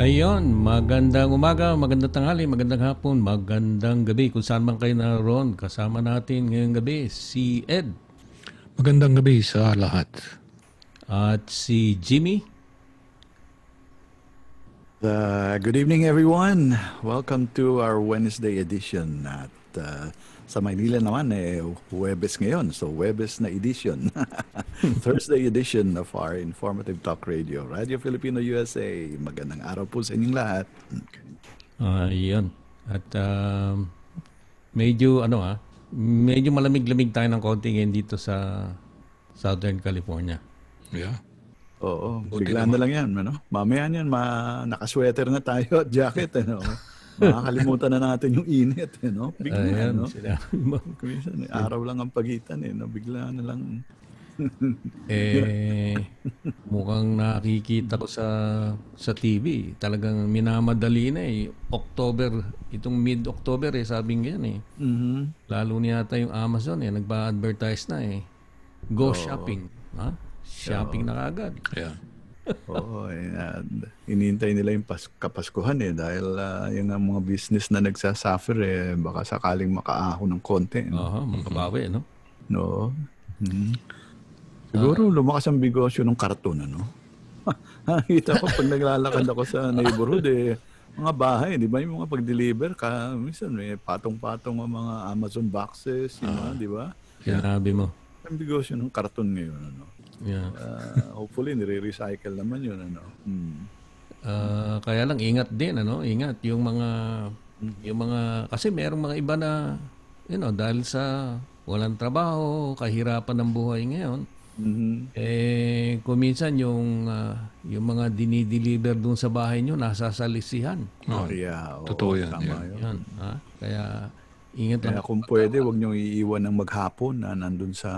Ayon, magandang umaga, magandang tanghali, magandang hapon, magandang gabi. Kung saan man kayo naroon, kasama natin ngayong gabi si Ed. Magandang gabi sa lahat. At si Jimmy. Uh, good evening everyone. Welcome to our Wednesday edition at uh, sa Maynila naman, eh, Webes ngayon. So, Webes na edition. Thursday edition of our informative talk radio, Radio Filipino USA. Magandang araw po sa inyong lahat. Uh, yun. At um, medyo, ano ah, medyo malamig-lamig tayo ng konti ngayon dito sa Southern California. Yeah. Oo, Buti bigla na lang yan. Ano? Mamaya yan, ma, nakasweater na tayo at jacket. Ano? Makakalimutan na natin yung init, eh, no? Bigla, Ayan, no? Sila. Commission, eh, araw lang ang pagitan, eh, no? Bigla na lang. eh, mukhang nakikita ko sa sa TV. Talagang minamadali na eh. October, itong mid-October eh, sabi nga yan eh. Mm-hmm. Lalo niyata yung Amazon eh, nagpa-advertise na eh. Go oh. shopping. Ha? Shopping oh. na kagad. Yeah. Oo, uh, eh, inintay nila yung pas- kapaskuhan eh dahil uh, yun ang mga business na nagsasuffer eh baka sakaling makaahon ng konti. Oo, eh, no? uh-huh, makabawi mm-hmm. eh, no? No. Mm-hmm. Siguro ah. lumakas ang bigosyo ng karton ano. Nakita ah, ko pag naglalakad ako sa neighborhood eh mga bahay, di ba yung mga pag-deliver ka, minsan may patong-patong ang mga Amazon boxes, yun, uh, di ba? Sinabi mo. Ang bigosyo ng karton ngayon, ano? Yeah. Uh, hopefully, nire-recycle naman yun. Ano? Hmm. Uh, kaya lang, ingat din. Ano? Ingat. Yung mga, hmm. yung mga, kasi mayroong mga iba na, you know, dahil sa walang trabaho, kahirapan ng buhay ngayon, mm-hmm. eh, kuminsan yung, uh, yung mga dinideliver doon sa bahay nyo, nasasalisihan. Oh, oh, yeah. Oo, Totoo yan. Tama yan. yun. yun ha? Kaya, Ingat Kaya lang. kung pwede, wag niyong iiwan ng maghapon na nandun sa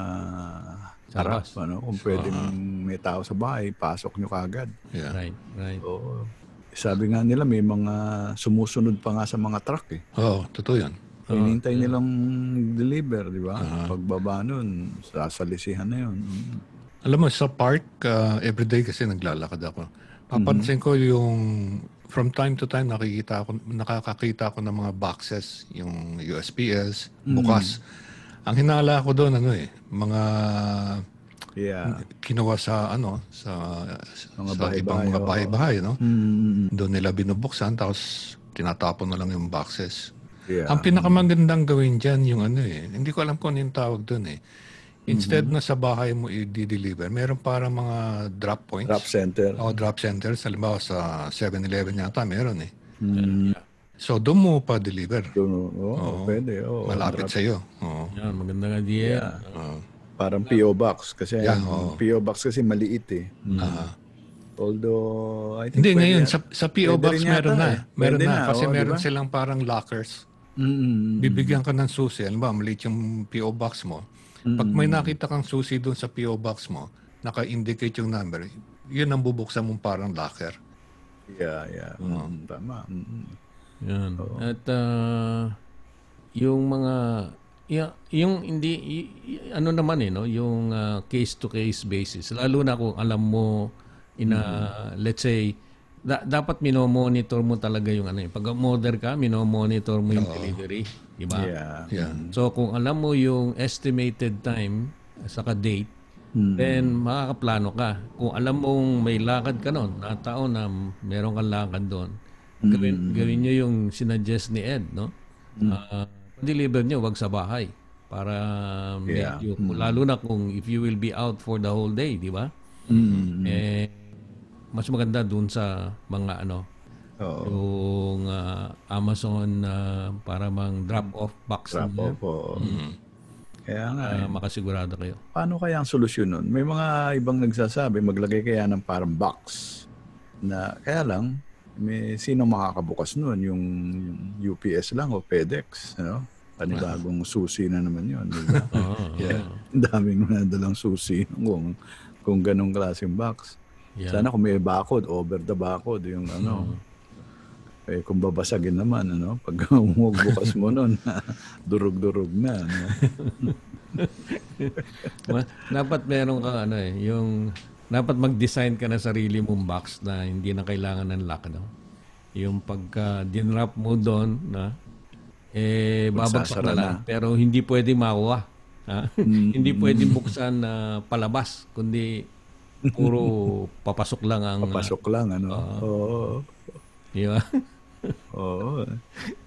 Tara. Sarap. Ano, kung pwedeng uh-huh. may tao sa bahay, pasok nyo kagad. Yeah. Right, right. So, sabi nga nila, may mga sumusunod pa nga sa mga truck eh. Oo, oh, totoo yan. So, Hinintay yeah. nilang deliver, di ba? Uh-huh. Pagbaba nun, sasalisihan na yun. Alam mo, sa park, uh, everyday kasi naglalakad ako. Papansin mm-hmm. ko yung from time to time nakikita ako nakakakita ako ng mga boxes yung USPS bukas mm. Ang hinala ko doon ano eh, mga yeah. kinuha sa ano sa mga sa bahay ibang mga bahay-bahay, no? Mm, mm, mm, mm. Doon nila binubuksan tapos tinatapon na lang yung boxes. Yeah. Ang pinakamagandang gawin diyan yung ano eh, hindi ko alam kung ano yung tawag doon eh. Instead mm-hmm. na sa bahay mo i-deliver, meron para mga drop points. Drop center. O, drop centers. Halimbawa sa 7-Eleven yata meron eh. Mm-hmm. So doon mo pa-deliver. Doon, oo, oo. pwede. Oo, Malapit sa iyo. Oo. Yan, magandang idea. Yeah. Oo. Parang PO box kasi Yeah, oo. PO box kasi maliit eh. Ah. Although I think Hindi ngayon sa, sa PO box meron na, eh. meron na, na, kasi oo, meron ba? silang parang lockers. Mm-mm. Bibigyan ka ng susi, ano ba, maliit yung PO box mo. Pag may nakita kang susi doon sa PO box mo, naka-indicate yung number, yun ang bubuksan mong parang locker. Yeah, yeah. Mm, Tama. Mm, mm. Yan. Oo. At uh, yung mga yeah, yung hindi y- y- ano naman eh no, yung case to case basis. Lalo na kung alam mo ina mm-hmm. let's say da- dapat mino-monitor mo talaga yung ano eh. Pag order ka, mino-monitor mo yung Oo. delivery, di ba? Yeah. Yan. So kung alam mo yung estimated time saka date, Mm. then makakaplano ka. Kung alam mong may lakad ka noon, na taon na meron kang lakad doon, Gawin, mm-hmm. gawin nyo yung sinuggest ni Ed, no? Mm-hmm. Uh, deliver nyo, wag sa bahay. Para yeah. medyo, mm-hmm. lalo na kung if you will be out for the whole day, di ba? Mm-hmm. Eh, mas maganda dun sa mga ano, Oo. yung uh, Amazon uh, para mang drop-off box. Drop-off, oo. Mm-hmm. Kaya nga. Uh, makasigurado kayo. Paano kaya ang solusyon nun? May mga ibang nagsasabi, maglagay kaya ng parang box. Na, kaya lang, may sino makakabukas noon yung, UPS lang o FedEx you know? panibagong susi na naman yun diba? oh, yeah. daming nadalang susi kung kung ganong klaseng box yeah. sana kung may bakod over the bakod yung hmm. ano mm. eh kung babasagin naman ano pag bukas mo noon durug-durug na ano? dapat meron kang ano eh yung dapat mag-design ka na sarili mong box na hindi na kailangan ng lock, no? Yung pagka-dinrap mo doon, na eh, babagsak na lang. Na. Pero hindi pwede makuha. Ha? mm hindi pwede buksan na uh, palabas, kundi puro papasok lang ang... Papasok lang, ano? Uh, Oo. Di ba? Oo.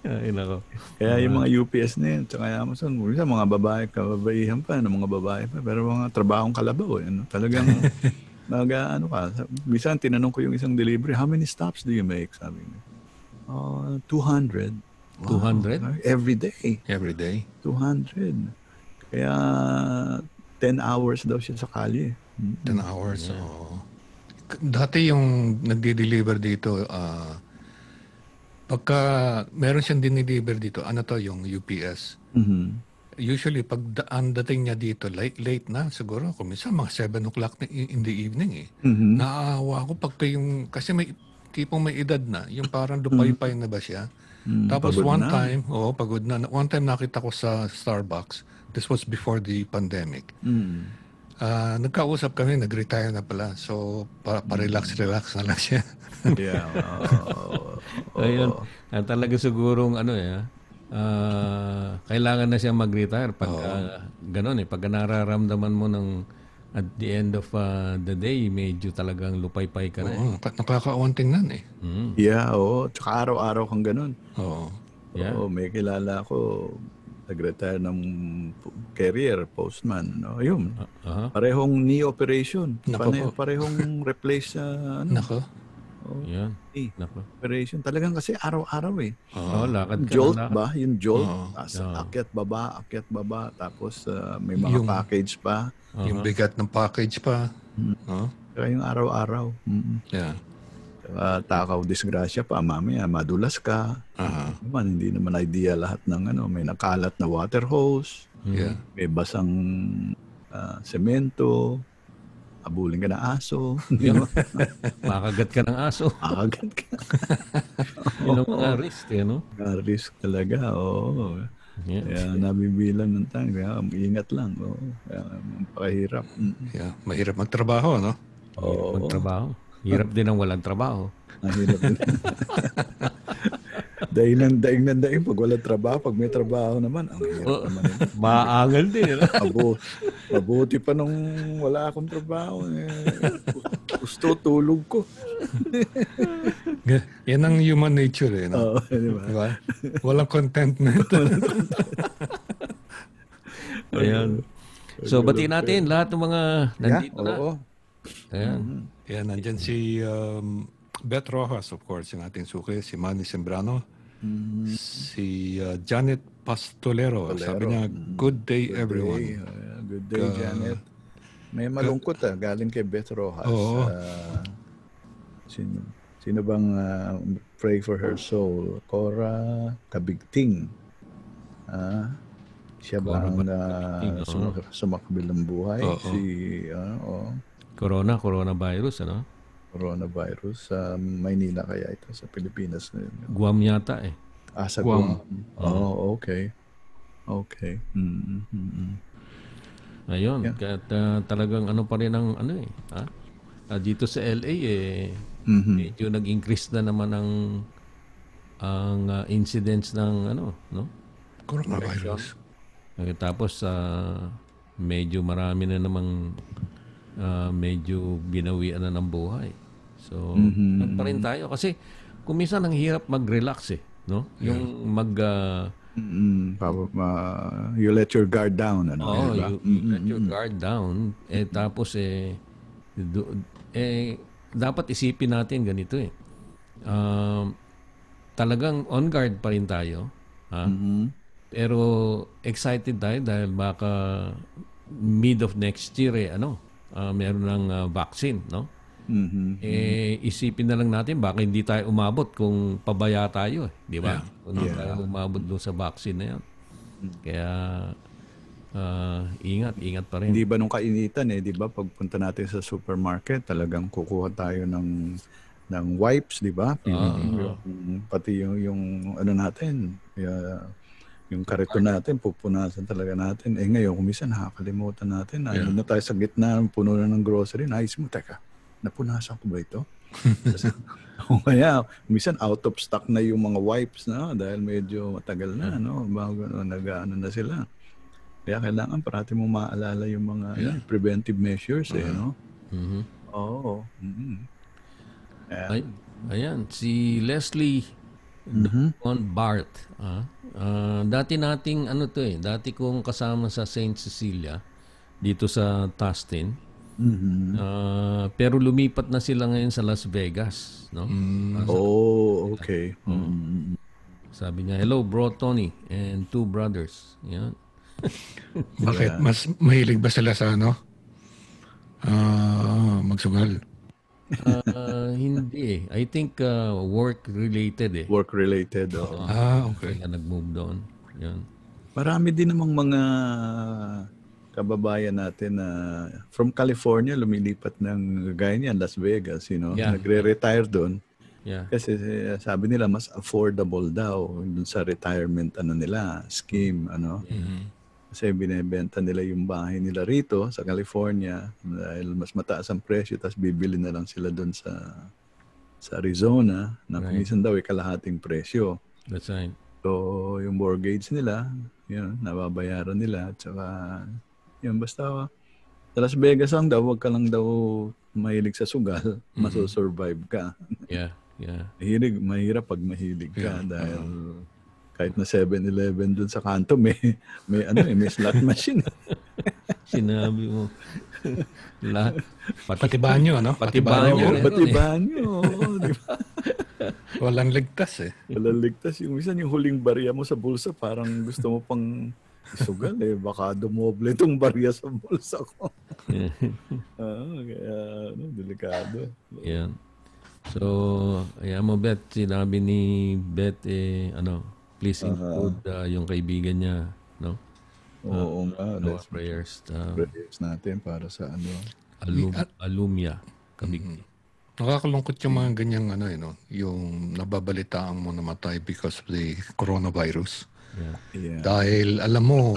Ay, nako. Kaya yung mga ah. UPS na yun, tsaka Amazon, minsan mga babae, kababaihan pa, ano, mga babae pa, pero mga trabahong kalabaw, eh, ano, talagang mag ah, ano ka, minsan tinanong ko yung isang delivery, how many stops do you make? Sabi niya, uh, ah, 200. Wow. 200? Ah, every day. Every day? 200. Kaya 10 hours daw siya sa kalye. 10 mm-hmm. hours, yeah. oo. Dati yung nagde-deliver dito, uh, pagka meron siyang dinideliver dito, ano to, yung UPS. Mm-hmm usually pag ang dating niya dito late, late na siguro kumisa mga 7 o'clock in the evening eh. Mm-hmm. Naawa ako pag yung kasi may tipong may edad na, yung parang lupaypay mm-hmm. mm na ba siya. Mm, Tapos one na. time, oh, pagod na. One time nakita ko sa Starbucks, this was before the pandemic. Mm. Uh, nagkausap kami, nag-retire na pala. So, para, para relax, mm. relax na lang siya. yeah. Oh, oh, oh. Ayun. Talaga sigurong ano eh, uh, kailangan na siya mag-retire pag oh. uh, ganun eh. Pag nararamdaman mo ng at the end of uh, the day, medyo talagang lupay-pay ka na oo, eh. Nakakaunting nan eh. Mm. Yeah, oo. Tsaka araw-araw kang ganun. Oo. Yeah. Oo, may kilala ako nag-retire ng career, postman. No? Ayun. Uh-huh. Parehong knee operation. Nako Pare- parehong replace sa... Uh, ano? Nako. Oh. Yun. Eh, Naku. Operation. Talagang kasi araw-araw eh. Oo, oh, lakad ka Jolt na, ba? Yung jolt. Oh. As, oh. Akyat baba, akyat baba. Tapos uh, may mga yung, package pa. Uh-huh. Yung bigat ng package pa. Hmm. Oh. Kaya yung araw-araw. Mm-hmm. Yeah. Uh, takaw disgrasya pa mamaya madulas ka uh-huh. naman hindi naman idea lahat ng ano may nakalat na water hose yeah. may basang uh, semento abulin ka ng aso. Makagat ka ng aso. Makagat ka. Yun ang mga risk, eh, no? Mga risk talaga, oo. Yeah. Kaya nabibilang ng tank. Kaya ingat lang. Oo. Kaya pakahirap. Mm. Yeah. Mahirap magtrabaho, no? Oo. Mahirap magtrabaho. Hirap din ang walang trabaho. Mahirap din. Daing ng daing ng daing pag wala trabaho, pag may trabaho naman, ang hirap oh, naman. Maangal din. Abo, mabuti pa nung wala akong trabaho. Eh. Gusto tulog ko. Yan ang human nature eh. No? Oo, di ba? Diba? Walang contentment. Walang Ayan. So, batiin natin lahat ng mga nandito yeah, na. Ayan. Mm-hmm. Ayan, nandyan si um, Beth Rojas, of course, yung ating suki, si Manny Sembrano, Si uh, Janet Pastolero, Pastolero, sabi niya, mm-hmm. good day good everyone. Day. Uh, good day, uh, Janet. May malungkot ah, galing kay Beth Rojas. Oo. Uh, sino, sino bang uh, pray for her soul? Cora Kabigting. Ah, uh, siya ba ang uh, ah, sumak- sumakbilang buhay? Oo. Si, uh, oh. Corona, coronavirus, ano? coronavirus sa uh, Maynila kaya ito sa Pilipinas na yun. Guam yata eh. Ah, sa Guam. Guam. Oh, oh okay. Okay. Mm-hmm. mm-hmm. Ayun, yeah. kaya uh, talagang ano pa rin ang ano eh, ha? Uh, dito sa LA eh mm-hmm. medyo nag-increase na naman ang ang uh, ah, incidents ng ano, no? Coronavirus. Okay, tapos uh, medyo marami na namang uh, medyo binawian na ng buhay. So, mm-hmm. pa rin tayo kasi kung nang hirap mag-relax eh, no? Yeah. Yung mag uh, mm-hmm. uh, you let your guard down ano, oh, diba? you, mm-hmm. let your mm-hmm. guard down eh tapos eh do, eh dapat isipin natin ganito eh. Um, talagang on guard pa rin tayo, ha? Mm-hmm. Pero excited tayo dahil baka mid of next year eh, ano, uh, meron ng uh, vaccine, no? Mm-hmm. Eh, isipin na lang natin baka hindi tayo umabot kung pabaya tayo, eh, di ba? Yeah. Kung hindi yeah. tayo umabot doon sa vaccine na yan. Mm. Kaya uh, ingat, ingat pa rin. Hindi ba nung kainitan eh, di ba? Pagpunta natin sa supermarket, talagang kukuha tayo ng ng wipes, di ba? Uh-huh. Pati yung, yung ano natin, uh, yung karito natin, pupunasan talaga natin. Eh ngayon, kumisan nakakalimutan natin. Ayun yeah. Ano na tayo sa gitna, puno na ng grocery, nais mo, teka, napunasan ko ba ito? o kaya, minsan out of stock na yung mga wipes na dahil medyo matagal na, hmm. no? Bago no, nag-ano na sila. Kaya kailangan parati mo maalala yung mga yeah. yan, preventive measures, eh, uh-huh. eh, no? Mm-hmm. Oo. Oh, mm-hmm. Ay, ayan, si Leslie mm-hmm. on Bart. Ah, uh, dati nating ano to eh, dati kong kasama sa St. Cecilia dito sa Tustin. Mm-hmm. Uh, pero lumipat na sila ngayon sa Las Vegas, no? Mm-hmm. Oh, okay. Mm. Mm-hmm. Sabi niya, "Hello bro Tony and two brothers." Yan. Bakit mas mahilig ba sila sa ano? Uh, magsugal. uh, hindi eh. I think uh, work-related eh. Work-related, Oh. Uh, ah, okay. Kaya nag-move doon. Yan. Marami din namang mga kababayan natin na uh, from California lumilipat ng ganyan Las Vegas, you know, yeah. nagre-retire doon. Yeah. Kasi eh, sabi nila mas affordable daw dun sa retirement ano nila, scheme ano. Mm-hmm. Kasi binebenta nila yung bahay nila rito sa California dahil mas mataas ang presyo tapos bibili na lang sila doon sa sa Arizona na right. kumisan daw ay kalahating presyo. That's right. So yung mortgage nila, yun, nababayaran nila at saka yun, basta sa Las Vegas lang daw, wag ka lang daw mahilig sa sugal, mm-hmm. masosurvive ka. yeah, yeah. Mahilig, mahirap pag mahilig ka yeah. dahil uh-huh. kahit na 7-Eleven dun sa kanto, may, may, ano, eh, may slot machine. Sinabi mo. Lahat. Pati banyo, no? Pati banyo. Pati banyo. di ba? Walang ligtas eh. Walang ligtas. Yung isa, yung huling barya mo sa bulsa, parang gusto mo pang sugal eh. Baka dumoble itong barya sa bulsa ko. uh, kaya ano, delikado. Yeah. So, ayan mo Bet, sinabi ni Bet eh, ano, please include uh, uh, yung kaibigan niya, no? Ah, Oo uh, nga. Uh, Noah prayers. Uh, prayers natin para sa ano. Alum, alumia. Kabigti. Mm-hmm. Nakakalungkot yung mga ganyang ano, you eh, know, yung nababalitaan mo namatay because of the coronavirus. Yeah. yeah. Dahil alam mo,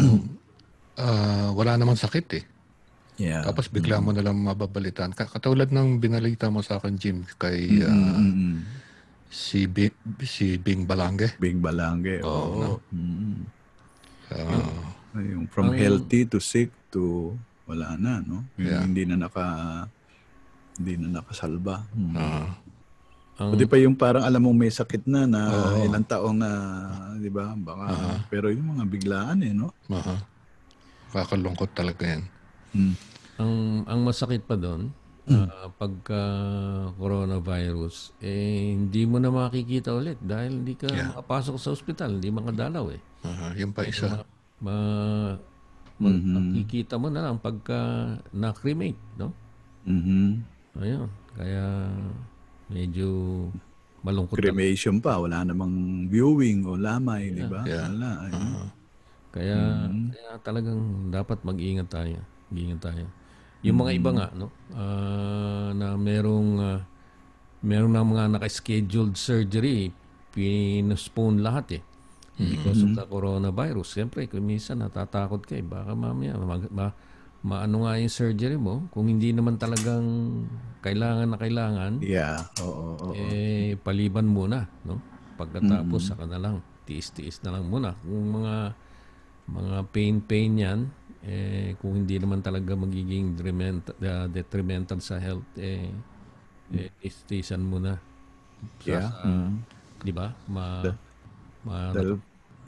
uh, wala namang sakit eh. Yeah. Tapos bigla mo na lang mababalitan. Katulad ng binalita mo sa akin, Jim, kay uh, mm-hmm. si, Bing, si Bing Balange. Bing Balange, oo. Oh, no? mm-hmm. uh, ah. yung from um, healthy to sick to wala na, no? Yung yeah. Hindi na naka hindi na nakasalba. Mm-hmm. Uh, ang... Oh. Pati pa yung parang alam mo may sakit na na oh. ilang taong, uh, di ba? Baka, uh-huh. pero yung mga biglaan eh, no? Uh-huh. Kakalungkot talaga yan. Hmm. Ang, ang masakit pa doon, hmm. uh, pagka coronavirus, eh, hindi mo na makikita ulit dahil hindi ka yeah. makapasok sa ospital, hindi makadalaw eh. Uh-huh. Yung pa isa. Ma, ma, mm-hmm. Makikita mo na lang pagka na-cremate, no? Mm-hmm. Ayun. Kaya Medyo malungkot. Cremation pa. Wala namang viewing o lamay, yeah, di ba? Kaya, Wala. Eh. Uh-huh. Kaya, mm-hmm. kaya talagang dapat mag-iingat tayo. Mag-iingat tayo. Yung mga mm-hmm. iba nga, no? Uh, na merong, uh, merong na mga naka-scheduled surgery, pinaspone lahat eh. Because mm-hmm. of the coronavirus. Siyempre, kung minsan natatakot ka eh. Baka mamaya, mag- ma- maano nga yung surgery mo, kung hindi naman talagang kailangan na kailangan, yeah. oo, oo, oo. eh paliban muna, no? Pagkatapos mm-hmm. saka na lang, tiis-tiis na lang muna. Kung mga mga pain-pain 'yan, eh kung hindi naman talaga magiging detrimental, uh, detrimental sa health eh, eh tiis-tiisan muna. yeah. Mm-hmm. 'Di ba? Ma, ma-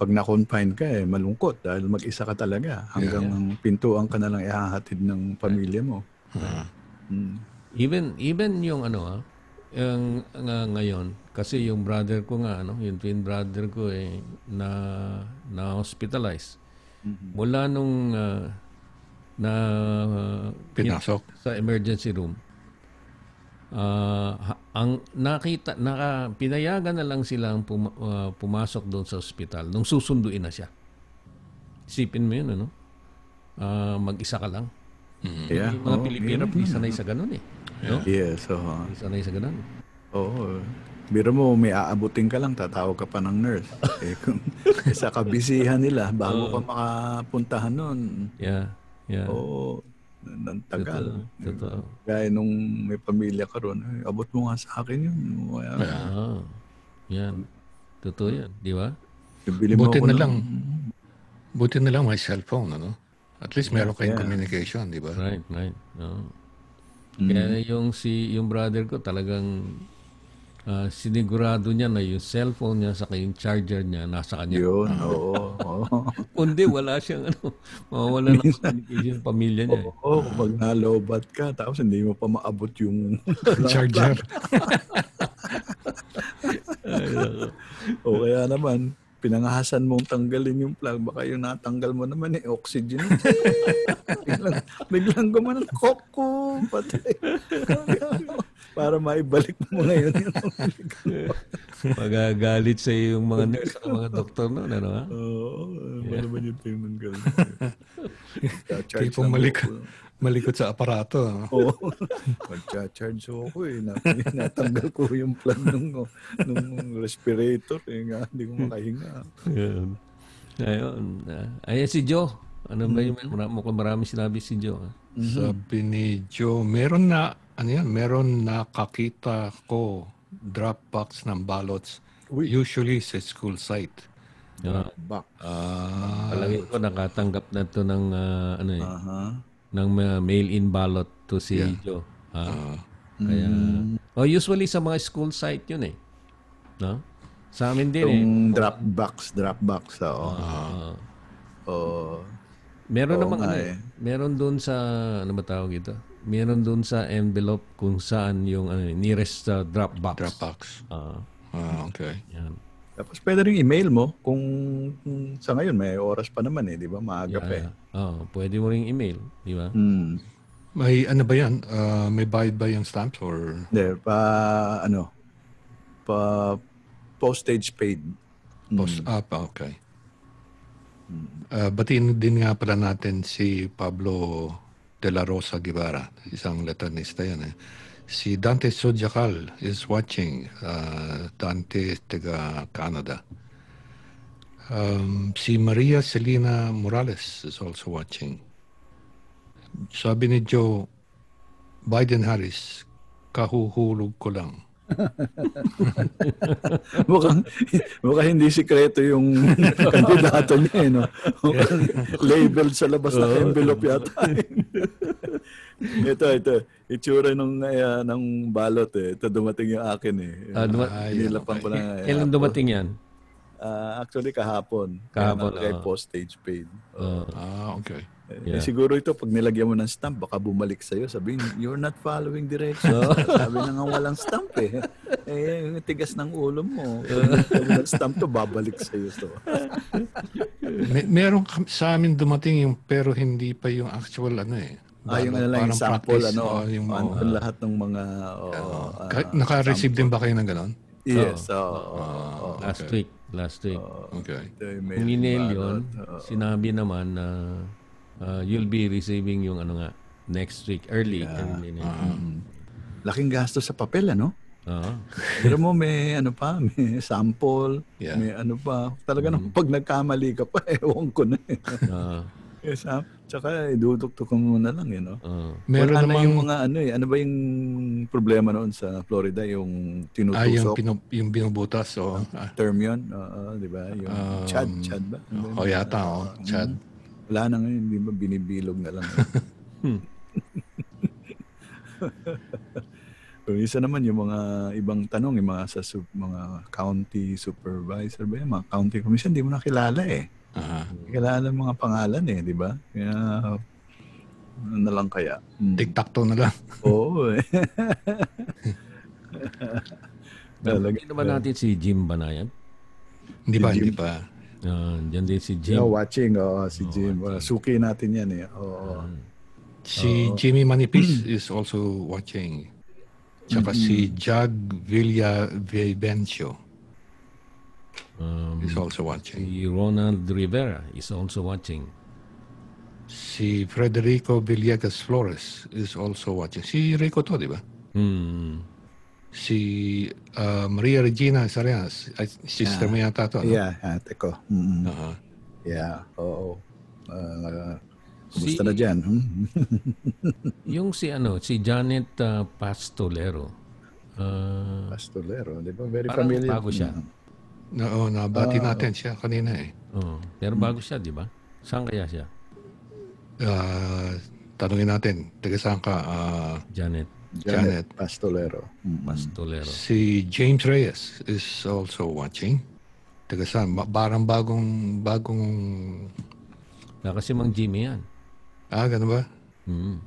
pag na-confine ka eh, malungkot dahil mag-isa ka talaga hanggang yeah, yeah. pintuan ka na lang ihahatid ng pamilya mo. Hmm. Hmm. Even even yung ano ah, yung uh, ngayon kasi yung brother ko nga ano, yung twin brother ko eh na na hospitalized. Mm-hmm. Mula nung uh, na uh, pinasok sa emergency room. Uh, ang nakita naka pinayagan na lang silang pum, uh, pumasok doon sa ospital nung susunduin na siya. Sipin mo 'yun ano? Uh, mag-isa ka lang. Mm-hmm. Yeah. Yung mga oh, Pilipino yeah. sanay sa ganun eh. No? Yes, so uh, uh-huh. sanay sa ganun. Oh, Biro mo, may aabutin ka lang, tatawag ka pa ng nurse. eh, kung, sa kabisihan nila, bago oh. ka makapuntahan nun. Yeah, yeah. Oh, ng tagal. Totoo. Totoo. Gaya nung may pamilya ka ron, abot mo nga sa akin yun. Kaya, yeah. Yan. Totoo yan. Di ba? Buti na lang. Ng... Mm-hmm. Buti na lang may cellphone, ano? At least meron kayong yeah. communication, di ba? Right, right. No. Mm. Mm-hmm. Kaya yung si yung brother ko talagang uh, sinigurado niya na yung cellphone niya sa yung charger niya nasa kanya. Yun, oo. oo. Kundi wala siyang ano, mawawala ng communication pamilya niya. Eh. Oo, oh, oh, pag nalobat ka tapos hindi mo pa maabot yung charger. o kaya naman, pinangahasan mong tanggalin yung plug, baka yung natanggal mo naman eh, oxygen. biglang, biglang gumanon, koko, patay para maibalik mo ngayon yung Magagalit sa yung mga nurse at mga doktor no, ano ha? Oo, oh, yeah. ba yung payment ka? Tipong malik malikot sa aparato. Ano? Oo. Oh, charge ako eh. Natanggal ko yung plug nung, nung respirator. Eh, nga, hindi ko makahinga. Ayun. Ayun. Ayan si Joe. Ano ba yung mm. marami, marami sinabi si Joe? Ha? Mm-hmm. Sabi ni Joe, meron na ano yan, meron nakakita ko drop box ng ballots. Uy. Usually sa school site. Yeah. Box. Uh, ko nakatanggap na to ng uh, ano eh. Uh-huh. ng uh, mail-in ballot to si yeah. Joe. Uh, uh, kaya hmm. oh, usually sa mga school site 'yun eh. No? Sa amin din Itong eh. drop box. oh. Uh, oh. Meron oh, namang ano, eh. eh. meron doon sa ano ba tawag ito? meron doon sa envelope kung saan yung ano, nearest uh, Dropbox. Dropbox. Uh, ah. ah, okay. Yan. Tapos pwede rin email mo kung, kung sa ngayon may oras pa naman eh, di ba? Maaga yeah, pa eh. Oo, oh, pwede mo rin email, di ba? Mm. May ano ba yan? Uh, may bayad ba yung stamps or? Hindi, pa ano, pa postage paid. Hmm. Post, mm. Ah, pa, okay. Uh, batiin din nga pala natin si Pablo de la Rosa Guevara, isang Latinista yan eh. Si Dante Sodiacal is watching. Uh, Dante taga Canada. Um, si Maria Selena Morales is also watching. Sabi ni Joe, Biden Harris, kahuhulog ko lang mukhang, mukhang hindi sikreto yung kandidato niya, eh, no? Labeled sa labas ng envelope yata. ito, ito. Itsura ng, uh, eh, ah, ng balot, eh. Ito dumating yung akin, eh. Ah, duma- Ay, Nilapang ko lang. Eh, Kailan dumating yan? Uh, actually, kahapon. Kahapon, Kaya uh, postage paid. Uh, ah, okay. Eh, yeah. Eh, siguro ito, pag nilagyan mo ng stamp, baka bumalik sa'yo. Sabihin, you're not following directions. Sabi na nga walang stamp eh. Eh, tigas ng ulo mo. Pag ng stamp to, babalik sa'yo to. May, meron sa amin dumating yung pero hindi pa yung actual ano eh. Ah, yung ano lang, yung sample, ano, oh, yung, oh, uh, lahat ng mga... Oh, uh, naka-receive sample. din ba kayo ng ganon? Yes, oh. So, oh, oh, oh, last okay. week last week. Uh, okay. Yung email yun, uh, sinabi naman na uh, you'll be receiving yung ano nga, next week, early. Yeah. early next uh-huh. Ah, ah. mm-hmm. Laking gasto sa papel, ano? Oo. Pero mo may ano pa, may sample, yeah. may ano pa. Talaga mm. Mm-hmm. pag nagkamali ka pa, ewan ko na eh. uh-huh. Yes, up. Ah. Tsaka iduduktok ko muna lang, you know. Uh. Meron ano namang yung mga ano eh, ano ba yung problema noon sa Florida, yung tinutusok? Ah, yung, pinu- yung binubutas, o. Oh. Ah, uh, term yun, uh, uh, di ba? Yung um, Chad, Chad ba? Oo, oh, yata, o. Oh. Hmm. Chad. Um, wala na ngayon, di ba? Binibilog na lang. hmm. Isa naman yung mga ibang tanong, yung mga sa sub, mga county supervisor ba yan, mga county commission, di mo nakilala eh. Uh-huh. Kailangan ng mga pangalan eh, di ba? Kaya ano na lang kaya. Mm. Tic-tac-toe na lang. Oo eh. Hindi naman natin si Jim Banayan. Hindi si pa, hindi pa. Uh, ah, Diyan din si Jim. No, watching. oh, si oh, Jim. Watching. Suki natin yan eh. Oo. Oh. Uh, si oh. Jimmy Manipis hmm. is also watching. Tsaka mm-hmm. si hmm. Jag Villa Vivencio. Um, is also watching. Si Ronald Rivera is also watching. Si Federico Villegas Flores is also watching. Si Rico to, di ba? Hmm. Si uh, Maria Regina Sarias, ah. sister yeah. mo yata to. No? Yeah, ate ko. Mm-hmm. Uh-huh. Yeah, oo. Uh, Kumusta si, na dyan? Hmm. yung si ano, si Janet uh, Pastolero. Uh, Pastolero, di ba? Very parang familiar. Parang bago siya. Mm-hmm. Oo, nabati Ah, natin siya kanina eh. Oo. Pero bago siya, di ba? Saan kaya siya? Ah, tanungin natin, taga saan ka? Ah, Janet Janet. Janet Pastolero. Mm-hmm. Pastolero. si James Reyes is also watching. Taga saan? Ba- Parang bagong, bagong, Na kasi Mang Jimmy yan. ah, ganun ba? Mm.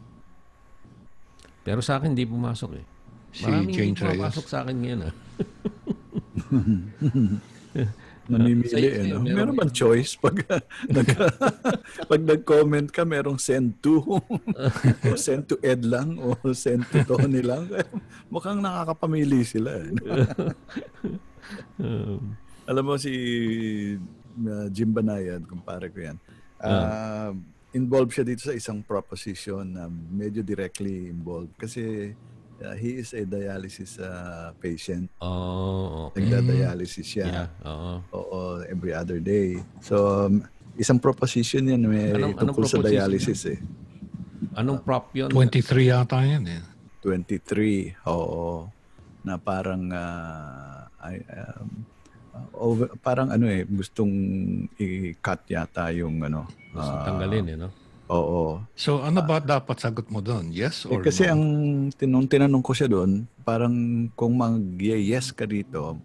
Pero sa akin, hindi pumasok eh. Si Maraming James hindi Reyes. pumasok sa akin ngayon ah. Namimili eh. No? Meron bang choice? Pag, nag, pag nag-comment ka, merong send to. o send to Ed lang. O send to Tony lang. Eh, mukhang nakakapamili sila. Eh. um, Alam mo si uh, Jim Banayad, kumpare ko yan. Uh, uh, involved siya dito sa isang proposition na medyo directly involved. Kasi Uh, he is a dialysis uh, patient. Oh, okay. Nagda-dialysis siya. Yeah, oo. Oo, every other day. So, um, isang proposition yan may anong, tungkol anong sa dialysis yan? eh. Anong prop yun? 23 yata yan eh. 23, oo. Na parang, uh, I, um, over, parang ano eh, gustong i-cut yata yung ano. Gusto uh, tanggalin eh, no? Oo. So ano ba dapat sagot mo doon? Yes eh, or eh, Kasi no? ang tinong tinanong ko siya doon, parang kung mag-yes ka dito,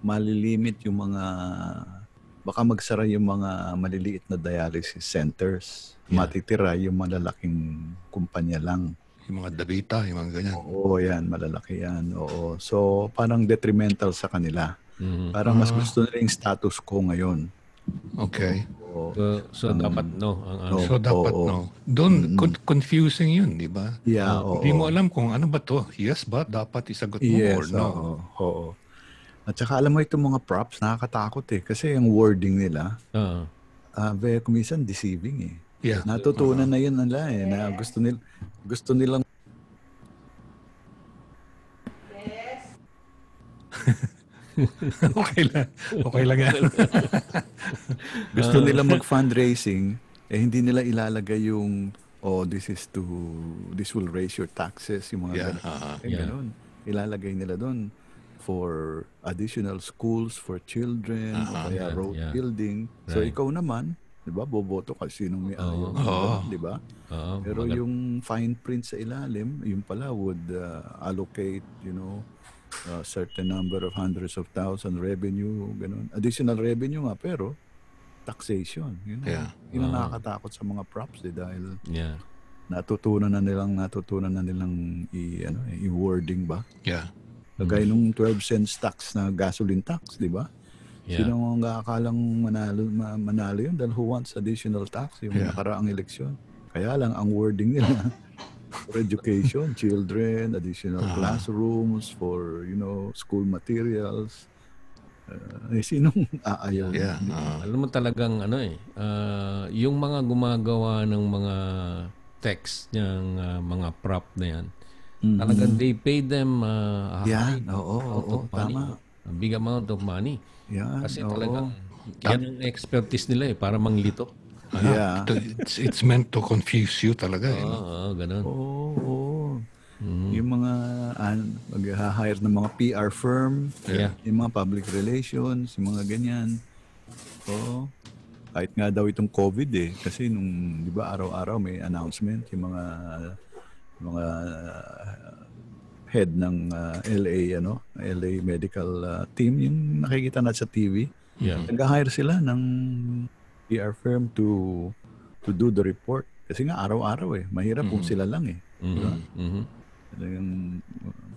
malilimit yung mga baka magsara yung mga maliliit na dialysis centers. Yeah. Matitira yung malalaking kumpanya lang. Yung mga Davita, yung mga ganyan. Oo, yan. Malalaki yan. Oo. So, parang detrimental sa kanila. Mm-hmm. Parang mas ah. gusto nila yung status quo ngayon. Okay. So, so um, dapat no ang answer. So dapat oo. no. Doon mm-hmm. confusing 'yun, di ba? Yeah, uh, oo. Hindi mo alam kung ano ba 'to. Yes ba dapat isagot mo yes, or no? Oo. oo. At saka alam mo itong mga props nakakatakot eh kasi yung wording nila. Oo. Uh-huh. Ah. Uh, ah, very kumisan deceiving eh. Yeah. Natutunan uh-huh. na 'yun nila eh na gusto nila gusto nilang okay lang. Okay lang yan. Gusto ah. nila mag-fundraising, eh hindi nila ilalagay yung, oh, this is to, this will raise your taxes, yung mga yeah. ganun. Uh-huh. yeah. ganun. Ilalagay nila doon for additional schools for children, uh-huh. kaya yeah, road yeah. building. Right. So ikaw naman, 'di ba? Boboto ka sinong may ayaw, oh. 'di ba? Oh, oh Pero yung fine print sa ilalim, yung pala would uh, allocate, you know, a certain number of hundreds of thousand revenue, ganun. Additional revenue nga, pero taxation. Yun, yeah. yun ang ah. nakakatakot sa mga props eh, dahil yeah. natutunan na nilang, natutunan na nilang i, ano, i-wording ba? Yeah. Kagaya mm. nung 12 cents tax na gasoline tax, di ba? Yeah. Sino ang akalang manalo, manalo yun? Dahil who wants additional tax? Yung yeah. nakaraang eleksyon. Kaya lang, ang wording nila, for education, children, additional uh-huh. classrooms for, you know, school materials. Uh, eh, sinong aayaw? Yeah. Uh-huh. Alam mo talagang ano eh, uh, yung mga gumagawa ng mga text ng uh, mga prop na yan, mm-hmm. talagang they pay them uh, yeah. high oo, amount oo, of money. Tama. big amount of money. Yeah, Kasi oo. talagang yan ang expertise nila eh, para manglito. Ano, yeah. To, it's, it's meant to confuse you talaga. Oo, eh, no? oh, ganun. Oo, oh, oh. mm-hmm. Yung mga uh, ah, mag-hire ng mga PR firm, yeah. yung mga public relations, yung mga ganyan. Oo. Oh. Kahit nga daw itong COVID eh. Kasi nung, di ba, araw-araw may announcement yung mga mga ah, head ng uh, ah, LA ano, LA medical uh, team yung nakikita natin sa TV. Yeah. Nag-hire sila ng PR firm to to do the report. Kasi nga araw-araw eh, mahirap mm-hmm. kung sila lang eh. Mm-hmm. Diba? Mm-hmm. Talagang ano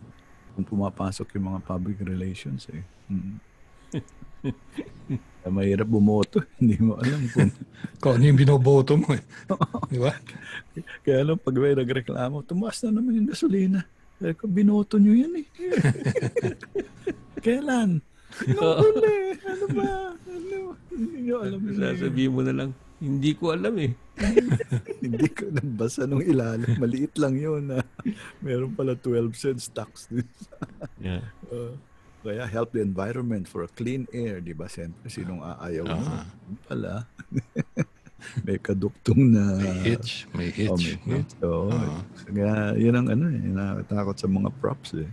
kung pumapasok yung mga public relations eh. Mm-hmm. Eh, mahirap bumoto. Hindi mo alam kung... kung ano yung binoboto mo eh. Di diba? Kaya alam, pag may nagreklamo, tumaas na naman yung gasolina. Eh, Kaya binoto nyo yan eh. Kailan? Ano, ano ba? Ano? Hindi nyo alam eh. Sasabihin mo na lang, hindi ko alam eh. hindi ko nabasa nung ilalim. Maliit lang yun. Na ah. meron pala 12 cents tax. yeah. Uh, kaya help the environment for a clean air, di ba? Siyempre, sinong aayaw uh-huh. mo? Pala. may kaduktong na... May hitch. May hitch. Oh, may hitch. No? Oh, uh-huh. Kaya yun ang ano eh, nakatakot sa mga props eh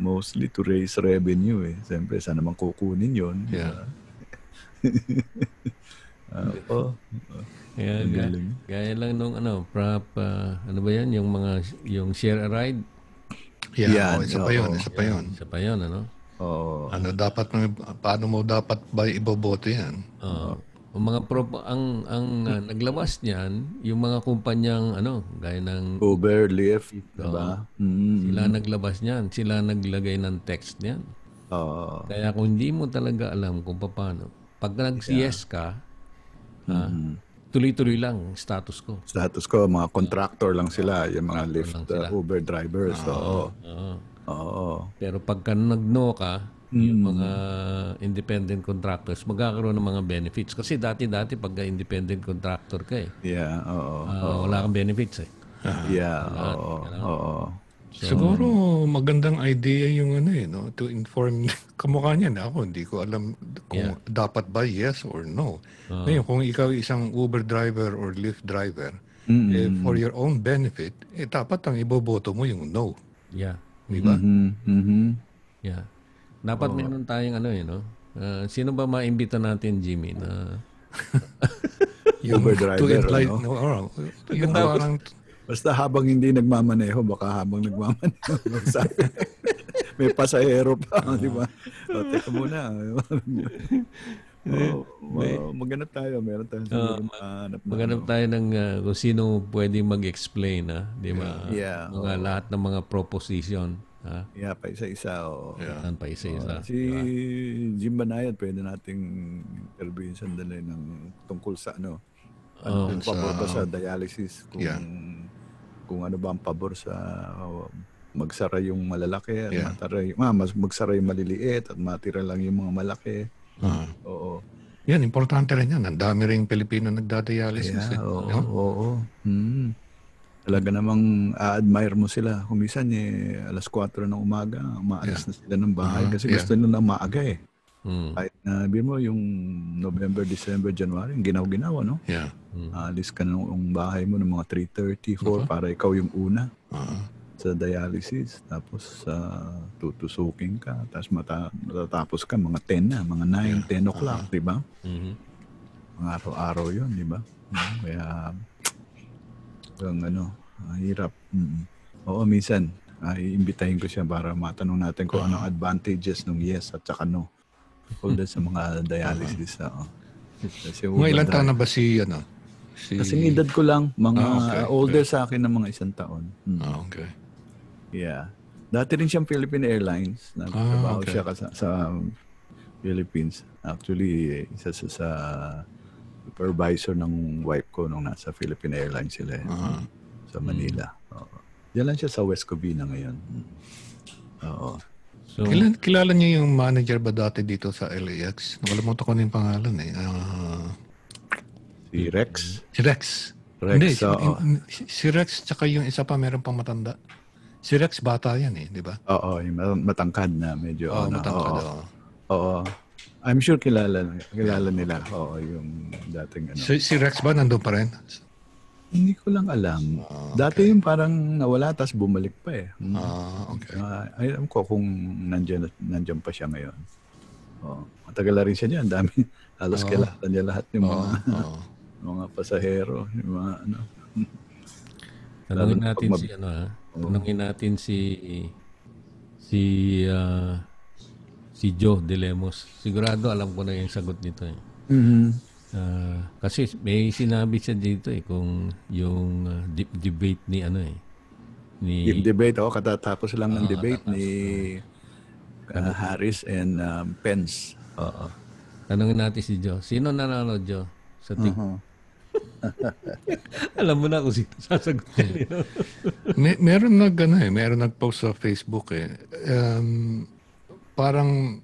mostly to raise revenue eh. Siyempre, saan naman kukunin yon Yeah. Ah, oh. uh, yeah, gaya, gaya lang nung ano, prop, uh, ano ba yan? Yung mga, yung share a ride? Yeah, yeah oh, isa, pa yun, isa pa yun, isa pa yun. ano? Oh. Ano dapat, paano mo dapat ba iboboto yan? Oh mga pro, ang ang uh, naglabas niyan yung mga kumpanyang ano gaya ng Uber, Lyft, so, diba? Mm-hmm. Sila naglabas niyan, sila naglagay ng text niyan. Oo. Kaya kung hindi mo talaga alam kung paano, pag nag-CS ka, yeah. ha, mm-hmm. tuloy-tuloy lang status ko. Status ko, mga contractor uh, lang sila, yung mga Lyft, uh, Uber drivers. Ah, oo. Oh, Oo. Oh. Oh. Pero pagka nag-no ka, mm. yung mga independent contractors, magkakaroon ng mga benefits. Kasi dati-dati pag independent contractor ka eh. Yeah, oo. Uh, oo. Wala kang benefits eh. Uh, yeah, wala, oo. oo. So, Siguro magandang idea yung ano eh, no? to inform. Kamukha na ako, hindi ko alam kung yeah. dapat ba yes or no. Uh, Ngayon, kung ikaw isang Uber driver or Lyft driver, mm-hmm. eh, for your own benefit, eh, dapat ang iboboto mo yung no. Yeah. Di Mm-hmm. Mm-hmm. Yeah. Dapat oh. meron tayong ano eh, no? Uh, sino ba maimbita natin, Jimmy, na... yung Uber driver, to imply, ano? no? no or, yung parang... Basta habang hindi nagmamaneho, baka habang nagmamaneho. May pasahero pa, oh. di ba? O, teka muna. Oh, well, maganap tayo, meron tayo sa uh, Maganap ano. tayo ng uh, kung sino pwede mag-explain, ha? di ba? Yeah. Mga, oh. lahat ng mga proposition. Ha? Yeah, pa isa-isa. Oh. Yeah. pa isa-isa. Oh, si diba? Jim Banayat, pwede nating interviewin sandali ng tungkol sa ano. ano oh, ano sa, pabor ba sa ano. dialysis? Kung, yeah. kung ano ba ang pabor sa oh, magsara yung malalaki at yeah. matara yung, ah, mas magsara yung maliliit at matira lang yung mga malaki. Uh-huh. Oo. Yan, importante rin yan. Ang dami rin Pilipino nagdadialysis. Yeah, eh. oo, no? oo, oo. Hmm. Talaga namang a-admire mo sila. Kumisan eh, alas 4 ng umaga, umaalis yeah. na sila ng bahay uh-huh. kasi yeah. gusto nila maaga eh. Mm. Kahit na, uh, mo, yung November, December, January, yung ginaw-ginawa, no? Yeah. Mm. Alis ka ng bahay mo ng mga 3.30, 4 uh-huh. para ikaw yung una. Uh-huh sa dialysis tapos sa uh, tutusukin ka tapos mata, matatapos ka mga 10 na mga 9 yeah. 10 o'clock uh-huh. di ba mm-hmm. mga araw-araw yun di ba hmm, kaya yung ano Ah, hirap. Mm-mm. Oo, minsan Ah, iimbitahin ko siya para matanong natin kung anong advantages ng yes at saka no. Tulad sa mga dialysis. Uh-huh. Ah, Oo. Oh. Kasi mga ilang taon na ba si ano? Si... Kasi edad ko lang, mga ah, okay, older okay. sa akin ng mga isang taon. Hmm. Ah, okay. Yeah. Dati rin siyang Philippine Airlines. Nagtrabaho ah, okay. siya sa, sa Philippines. Actually, isa sa, sa supervisor ng wife ko nung nasa Philippine Airlines sila. Uh-huh sa Manila. Mm. Oo. Diyan lang siya sa West Covina ngayon. Oo. So, Kailan, kilala niyo yung manager ba dati dito sa LAX? Nakalimutan ko na yung pangalan eh. Uh, si Rex? Si Rex. Rex, Hindi, oo. si, si Rex tsaka yung isa pa meron pang matanda. Si Rex bata yan eh, di ba? Oo, oh, yung matangkad na medyo. Oo, ano, matangkad. Oo. oo. I'm sure kilala kilala nila. Oo, yung dating ano. Si, si Rex ba nandoon pa rin? Hindi ko lang alam. Uh, okay. Dati yung parang nawala tas bumalik pa eh. Hmm. Ah, hmm. uh, okay. Uh, alam ko kung nandiyan, nandiyan pa siya ngayon. Oh, matagal na rin siya diyan. Dami, halos uh, kilala niya lahat ng mga uh, uh. mga pasahero, yung mga ano. Tanungin natin si ano ha. Oh. Tanungin natin si si uh, si Joe Dilemos. Sigurado alam ko na yung sagot nito eh. Mm-hmm. Uh, kasi may sinabi siya dito eh kung yung uh, ah, de- debate ni ano eh. Ni yung debate oh katatapos lang ng oh, debate katatapos, ni uh, ah, Harris and um, Pence. Oo. Uh, Tanungin natin si Joe. Sino nanalo Joe sa tingin? uh uh-huh. Alam mo na kung sino sasagutin. May, meron nag ano eh, meron nag-post sa Facebook eh. Um, parang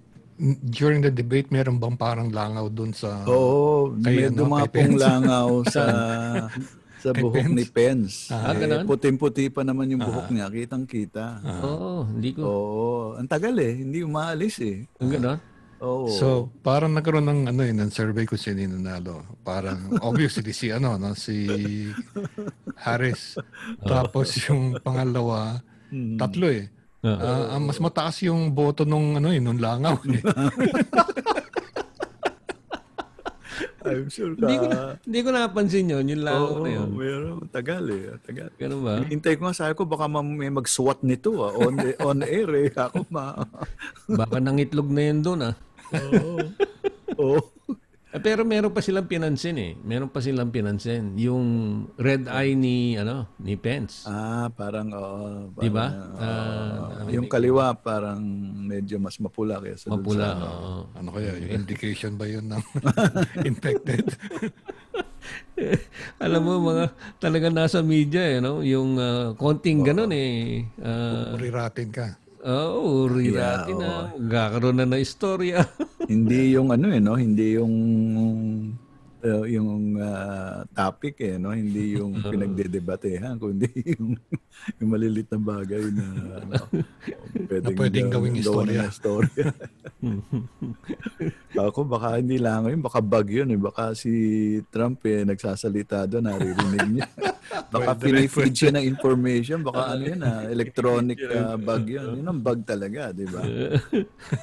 during the debate, meron bang parang langaw doon sa... Oo, kayo, may no? dumapong langaw sa sa buhok Pence? ni Pence. Ah, eh, puti puti pa naman yung buhok ah. niya, kitang-kita. Ah. Oo, oh, hindi ko... Oo, ang tagal eh, hindi umaalis eh. Ang ganun? Oo. Oh. So, parang nagkaroon ng ano eh, ng survey ko sino nanalo. Parang obviously si ano, no, si Harris. Tapos yung pangalawa, mm-hmm. tatlo eh. Uh, uh, mas mataas yung boto nung ano eh, nung langaw eh. I'm sure ka. Hindi ko, na, hindi ko napansin yun, yung langaw oh, na yun. Meron, tagal eh. Tagal. Ganun ba? Hintay ko nga, sabi ko, baka may mag-swat nito ah, on, on air eh. Ako ma... baka nangitlog na yun doon ah. Oo. Oh. oh. Eh, pero meron pa silang pinansin eh. Meron pa silang pinansin. Yung red eye ni, ano, ni Pence. Ah, parang, oo. Oh, diba? ba? Uh, yung kaliwa, parang medyo mas mapula kaysa mapula, sa, ano, oh. ano kaya, yung indication ba yun ng infected? Alam mo mga talaga nasa media eh, no? Yung uh, konting ganun eh. Uh, Muriratin ka oh, uri yeah, natin na. Gagaroon na na istorya. hindi yung ano eh, no? Hindi yung uh, yung uh, topic eh, no? Hindi yung pinagdedebatehan, kundi yung, yung malilit na bagay na, ano, pwedeng, na pwedeng gawing istorya. istorya. Ako, baka hindi lang ngayon, baka bag yun eh. Baka si Trump eh, nagsasalita doon, naririnig niya. Baka pinifeed siya ng information. Baka ah. ano yun ah, electronic uh, ah, bag yun. Yun ang bag talaga, di ba?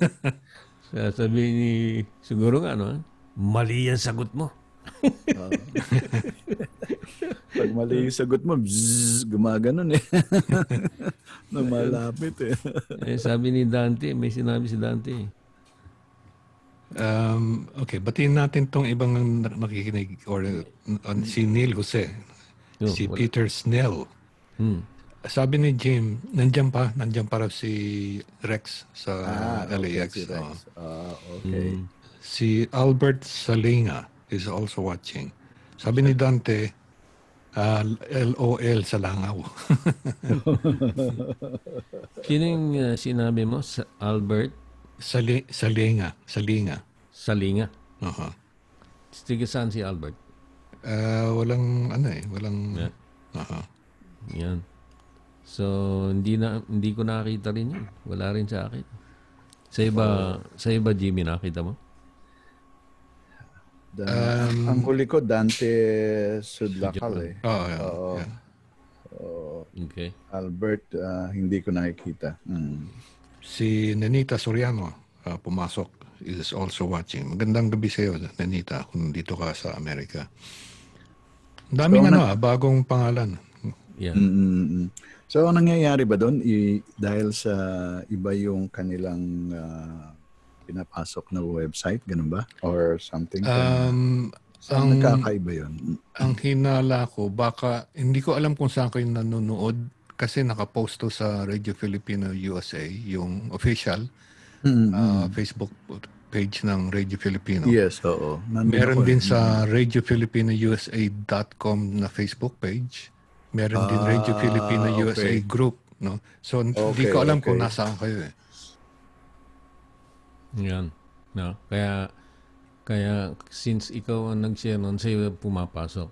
Sabi ni, siguro nga no? mali ang sagot mo. pag mali yung sagot mo, bzzz, gumaganon eh. Namalapit eh. eh. Sabi ni Dante, may sinabi si Dante Um, okay, batiin natin tong ibang nakikinig or uh, si Neil Jose. Yun, si wala. Peter Snell. Hmm. Sabi ni Jim, nandiyan pa, nandiyan pa si Rex sa ah, LAX. Okay, si Rex. Oh. Ah, okay. Hmm. Si Albert Salinga is also watching. Sabi ni Dante, uh, ah, LOL sa langaw. Sino yung uh, sinabi mo? Sa Albert? Sali- Salinga. Salinga. Salinga? Oo. Uh-huh. Tiga saan si Albert? Uh, walang ano eh, walang yeah. uh-huh. Yan. So hindi na hindi ko nakita rin 'yun. Wala rin sa akin. Sa iba, oh. sa iba Jimmy nakita mo? The, um, ang huli ko Dante Sudlakal eh. Oh, yeah. Oo. Oh, yeah. Oh, okay. Albert uh, hindi ko nakikita. Mm. Si Nanita Soriano uh, pumasok is also watching. Magandang gabi sa iyo, Nanita, kung dito ka sa Amerika. Daming so, ano, na- ah, bagong pangalan. Yeah. Mm-hmm. So, ang nangyayari ba doon, i- dahil sa iba yung kanilang uh, pinapasok na website, ganun ba? Or something? Um, so, ang, nagkakaiba yun? Mm. Ang hinala ko, baka, hindi ko alam kung saan kayo nanonood kasi nakapost to sa Radio Filipino USA, yung official mm-hmm. uh, Facebook page ng Radio Filipino. Yes, oo. Nandun Meron eh. din sa mm. radiophilipinousa.com na Facebook page. Meron ah, din Radio ah, Filipino okay. USA group, no? So hindi okay, ko alam okay. kung nasaan kayo eh. Yan. No. Kaya kaya since ikaw ang nag-share nun, sa'yo pumapasok.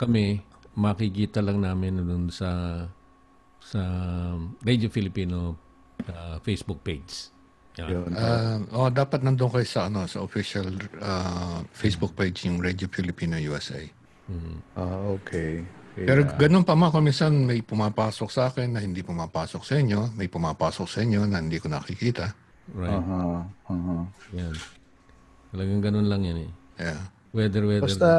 Kami, makikita lang namin nun sa sa Radio Filipino uh, Facebook page. Yun. Uh, oh, dapat nandoon kayo sa ano sa official uh, Facebook page ng Radio Filipino USA. Mm. Mm-hmm. Ah, okay. Yeah. Pero ganun pa man, minsan may pumapasok sa akin na hindi pumapasok sa inyo, may pumapasok sa inyo na hindi ko nakikita. Right. Uh-huh. Uh-huh. Yan. Talagang ganun lang yan eh. Yeah. Weather, weather. Basta,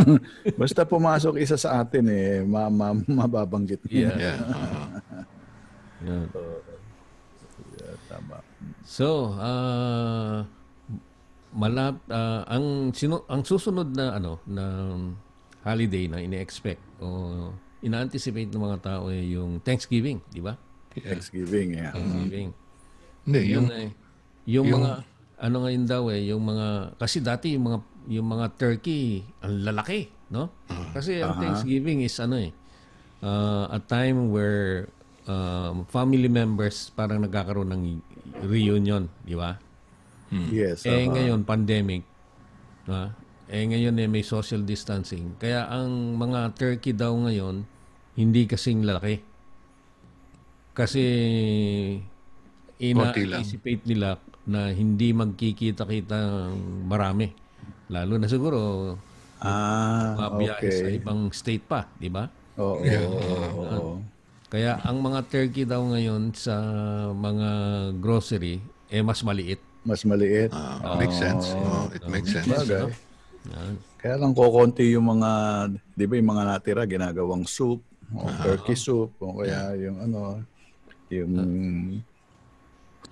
basta pumasok isa sa atin eh, ma- ma- mababanggit. Yeah. yeah. Uh-huh. yeah. So, yeah, tama. So, uh, malap uh, ang sino, ang susunod na ano na holiday na ini-expect o ina-anticipate ng mga tao ay yung Thanksgiving, di ba? Thanksgiving, yeah. Thanksgiving. Hindi, yung, yung, yung, yung mga ano ngayon daw eh, yung mga kasi dati yung mga yung mga turkey ang lalaki, no? Kasi uh-huh. ang Thanksgiving is ano eh uh, a time where um, family members parang nagkakaroon ng reunion, di ba? Hmm. Yes. Eh, uh-huh. Eh ngayon, pandemic. Ha? Eh ngayon eh, may social distancing. Kaya ang mga turkey daw ngayon, hindi kasing lalaki. Kasi ina-anticipate nila na hindi magkikita-kita marami. Lalo na siguro ah, mabiyahe okay. sa ibang state pa, di ba? Oo. Oh, oh, oh, oh. Kaya ang mga turkey daw ngayon sa mga grocery, eh mas maliit. Mas maliit. Uh, oh, makes sense. Oh, it makes sense. Bagay. No? Kaya lang kokonti yung mga, di ba yung mga natira, ginagawang soup, o uh turkey soup, o kaya yung ano, yung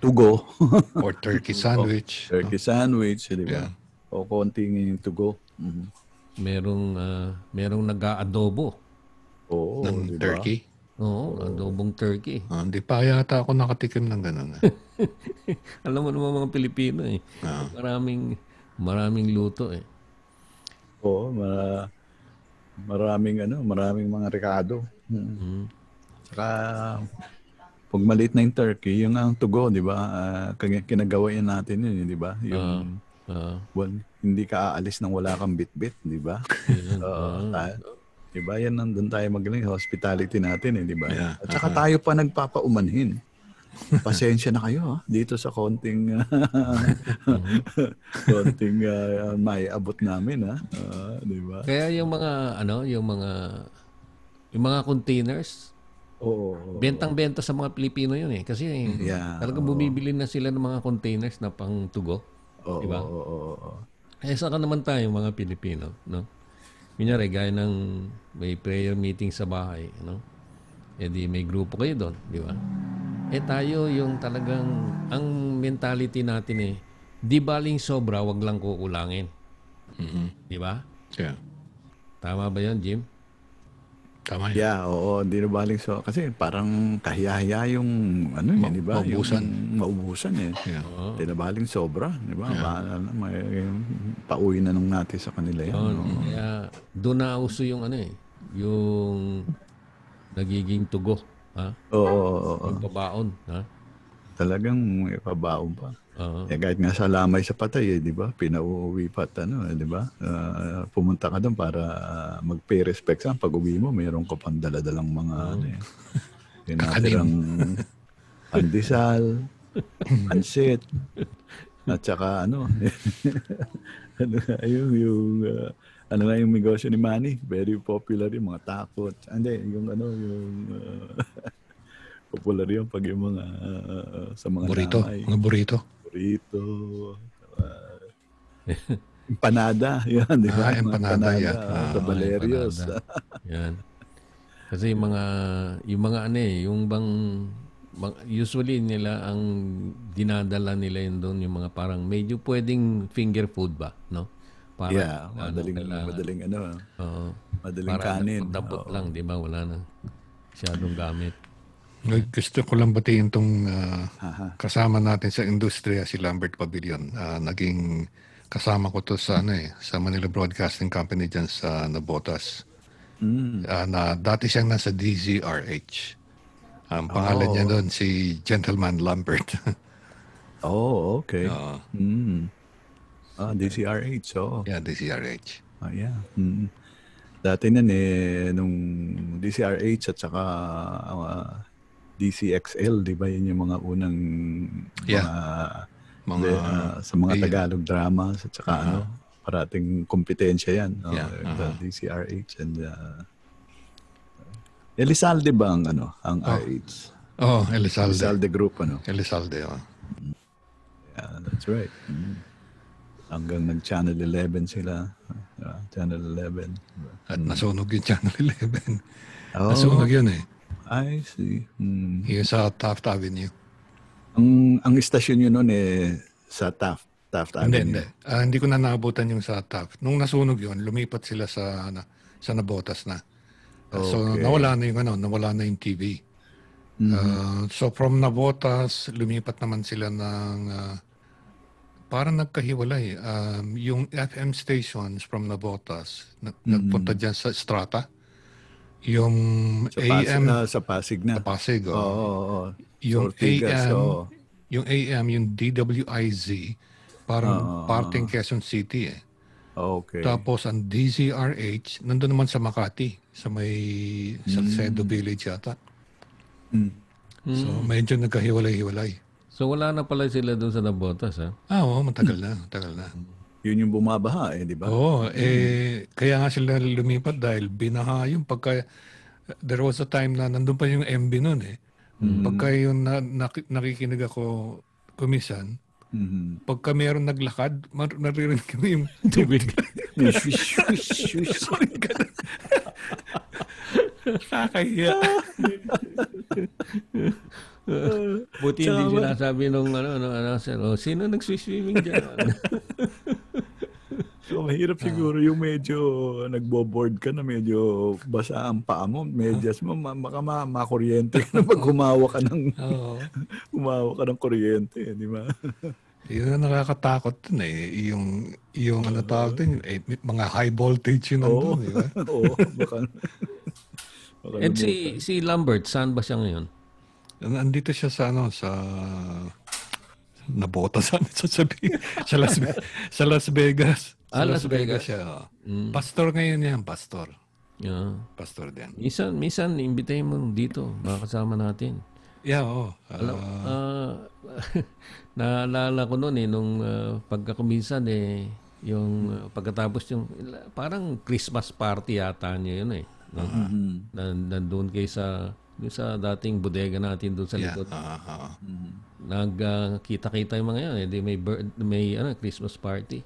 tugo. Or turkey sandwich. turkey sandwich, di ba? Yeah. O konting yung tugo. Mm-hmm. Merong, uh, merong nag-aadobo. Oo, ng diba? turkey. Oo, adobong turkey. Ah, hindi pa yata ako nakatikim ng ganun. Eh. Alam mo naman mga Pilipino eh. Ah. Maraming, maraming luto eh. Oo, mara, maraming ano, maraming mga rekado. Mm-hmm. Saka, pag maliit na yung turkey, yung ang tugo, di ba? Uh, kinagawain natin yun, eh, di ba? Yung, uh, uh. Well, hindi ka aalis nang wala kang bitbit, di ba? Yeah, uh, uh, Di ba? Yan nandun tayo magaling. Hospitality natin eh, di ba? Yeah. At saka uh-huh. tayo pa nagpapaumanhin. Pasensya na kayo ha? dito sa konting uh, konting uh, may abot namin ha. Uh, ah, di ba? Kaya yung mga ano, yung mga yung mga containers, Oo. Bentang-benta sa mga Pilipino yun eh. Kasi mm-hmm. eh, yeah, talagang oo. bumibili na sila ng mga containers na pang tugo. Oo, diba? oo, oo, oo. Eh, saka naman tayo mga Pilipino, no? Kunyari, gaya ng may prayer meeting sa bahay, no? E di may grupo kayo doon, di ba? Eh tayo yung talagang, ang mentality natin eh, di baling sobra, wag lang kukulangin. Mm-hmm. Di ba? Yeah. Tama ba yun, Jim? Tama yan. Yeah, oo, hindi na baling so kasi parang kahiyahiya yung ano eh, Ma- yun, di ba? Maubusan. Yung, maubusan eh. Yeah. Hindi na baling sobra, di ba? Yeah. Bahala na, may, pauwi na nung natin sa kanila yan. Oh, no? yeah. Doon na uso yung ano eh, yung nagiging tugo. Ha? Oo, oo, oo. Yung pabaon. Ha? Talagang may pabaon pa. Uh-huh. Eh, kahit nga sa lamay sa patay, eh, di ba? Pinauwi pa at ano, eh, di ba? Uh, pumunta ka doon para uh, mag-pay respect sa pag uwi mo, mayroon ka pang daladalang mga uh-huh. ano eh. Tinatirang pandesal, ansit, at saka ano, ano yung, yung uh, ano nga yung negosyo ni Manny, very popular yung mga takot. Hindi, yung ano, yung uh, popular yung pag yung mga uh, sa mga burrito, mga burrito paborito. empanada, yan, di ba? Ah, empanada, empanada yan. Ah, ah, sa Valerios. yan. Kasi yung mga, yung mga ano eh, yung bang, usually nila ang dinadala nila yun doon, yung mga parang medyo pwedeng finger food ba, no? Para, yeah, ano, madaling, ano, madaling ah. ano, uh, madaling para kanin. Para lang, di ba? Wala na. Masyadong gamit. Gusto ko lang batiin itong uh, ah, kasama natin sa industriya si Lambert Pavilion. Uh, naging kasama ko to sa ano eh, sa Manila Broadcasting Company diyan sa Nabotas. Mm. Uh, na dati siyang nasa DZRH. Ang pangalan oh. niya doon si Gentleman Lambert. oh, okay. Uh, mm. Ah, DCRH, hmm. oo. Oh. Yeah, DCRH. Ah, yeah. Mm. Dati na eh, nung DCRH at saka uh, DCXL, di ba? Yun yung mga unang yeah. mga, mga de, uh, ah, sa mga yeah. Tagalog drama at saka uh-huh. ano, parating kompetensya yan. No? Yeah. Uh-huh. The DCRH and uh, Elizalde ba ang ano, ang oh. RH? Oh, Elizalde. Elizalde Group ano? Elizalde, oh. Yeah, that's right. Mm. Hanggang nag-Channel 11 sila. Uh, Channel 11. At nasunog yung Channel 11. Oh. Nasunog yun eh. I see. Hmm. Yung sa Taft Avenue. Ang ang istasyon yun noon eh sa Taft. Taft Avenue. Hindi, hindi. Uh, ah, hindi ko na naabutan yung sa Taft. Nung nasunog yun, lumipat sila sa na, ano, sa Nabotas na. Uh, okay. So nawala na yung ano, nawala na yung TV. Mm-hmm. Uh, ah, so from Nabotas, lumipat naman sila ng uh, parang nagkahiwalay. Um, yung FM stations from Nabotas, nag- mm-hmm. nagpunta dyan sa Strata. Yung sa Pasig, AM sa Pasig na. Sa Pasig, oh. Oo, oh, oh, oh. Yung Ortigas, AM, oh. yung AM, yung DWIZ, parang oh. parting Quezon City eh. Okay. Tapos ang DZRH, nandoon naman sa Makati, sa may mm. Salcedo Village yata. Mm. So mm. medyo nagkahiwalay-hiwalay. So wala na pala sila doon sa Dabotas, ha? Ah, oo, matagal na, matagal na. Mm yun yung bumabaha eh, di ba? Oo, mm. eh, kaya nga sila lumipat dahil binaha yung pagka, there was a time na nandun pa yung MB noon eh. Mm-hmm. Pagka yung na, na, nakikinig ako kumisan, mm-hmm. pagka meron naglakad, mar- naririnig ko yung tubig. yung swish, swish, swish. Nakakahiya. Buti Chama. hindi sinasabi nung ano, ano, ano, sir, oh, sino nag-swimming dyan? So, mahirap ah. siguro yung medyo nagbo-board ka na medyo basa ang paa mo, medyas mo, ma- baka ma- makuryente ka na pag humawa ka ng, humawa ka ng kuryente, di ba? Yun ang nakakatakot dun eh. Yung, yung ano tawag din, eh, mga high voltage yun nandun, di ba? Oo, baka. baka And eh, si, si Lambert, saan ba siya ngayon? Nandito siya sa ano, sa nabota sana sa sabi sa sa Las Vegas. Sa ah, Las, Las Vegas. Vegas siya. Oh. Mm. Pastor ngayon yan, pastor. Yeah. Pastor din. Misan, misan, imbitahin mo dito. kasama natin. Yeah, Oh. Uh, Alam, uh, naalala ko noon eh, nung uh, ah, pagkakumisan eh, yung uh, pagkatapos yung, parang Christmas party yata niya yun eh. No? Mm-hmm. Na, nandun kayo sa doon sa dating bodega natin doon sa likod. Yeah. Uh-huh. Mm-hmm. Nagkita-kita uh, yung mga yan. Eh. Di may, bird, may ano, Christmas party.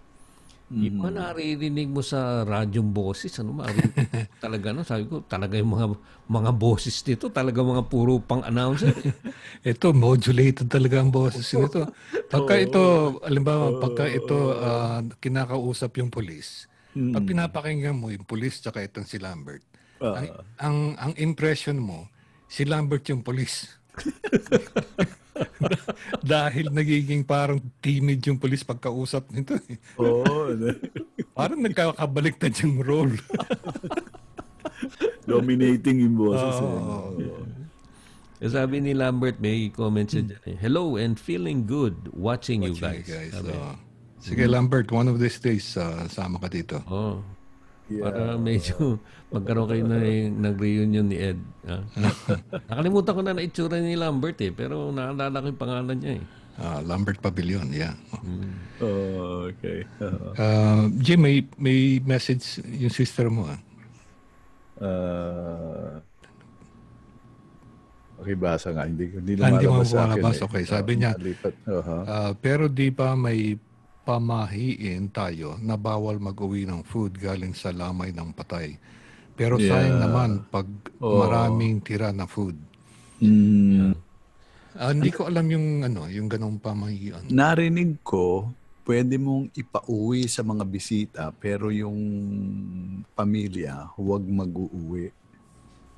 Mm. Yung mga naririnig mo sa radyong boses, ano, talaga, no? sabi ko, talaga yung mga, mga boses nito, talaga mga puro pang-announcer. ito, modulated talaga ang boses nito. Pagka ito, alimbawa, pagka ito uh, kinakausap yung polis, mm. pag pinapakinggan mo yung polis tsaka itong si Lambert, uh. ang, ang, ang impression mo, si Lambert yung polis. Dahil nagiging parang timid yung polis pagkausap nito eh. Oo. Oh, parang nagkakabaliktad yung role. Dominating yung boses. Oh. Eh. Yeah. Sabi ni Lambert, may comment siya dyan. Eh. Hello and feeling good watching, watching you guys. You guys. Sige Lambert, one of these days uh, sama ka dito. Oh. Yeah. Para medyo magkaroon kayo na nag-reunion ni Ed. Ah. Nakalimutan ko na na itsura ni Lambert eh, pero naalala ko yung pangalan niya eh. Uh, Lambert Pavilion, yeah. Mm. Oh, okay. Uh, uh, Jim, may, may message yung sister mo ah. Uh, okay, basa nga. Hindi, hindi lumalabas ah, Hindi mo mabasa. Eh. Okay, sabi niya, ah, uh-huh. uh, pero di pa may pamahiin tayo na bawal mag-uwi ng food galing sa lamay ng patay. Pero yeah. sayang naman pag oh. maraming tira na food. Mm. Uh, hindi ko alam yung ano, yung ganong pamahiin. Narinig ko, pwede mong ipauwi sa mga bisita pero yung pamilya huwag mag uwi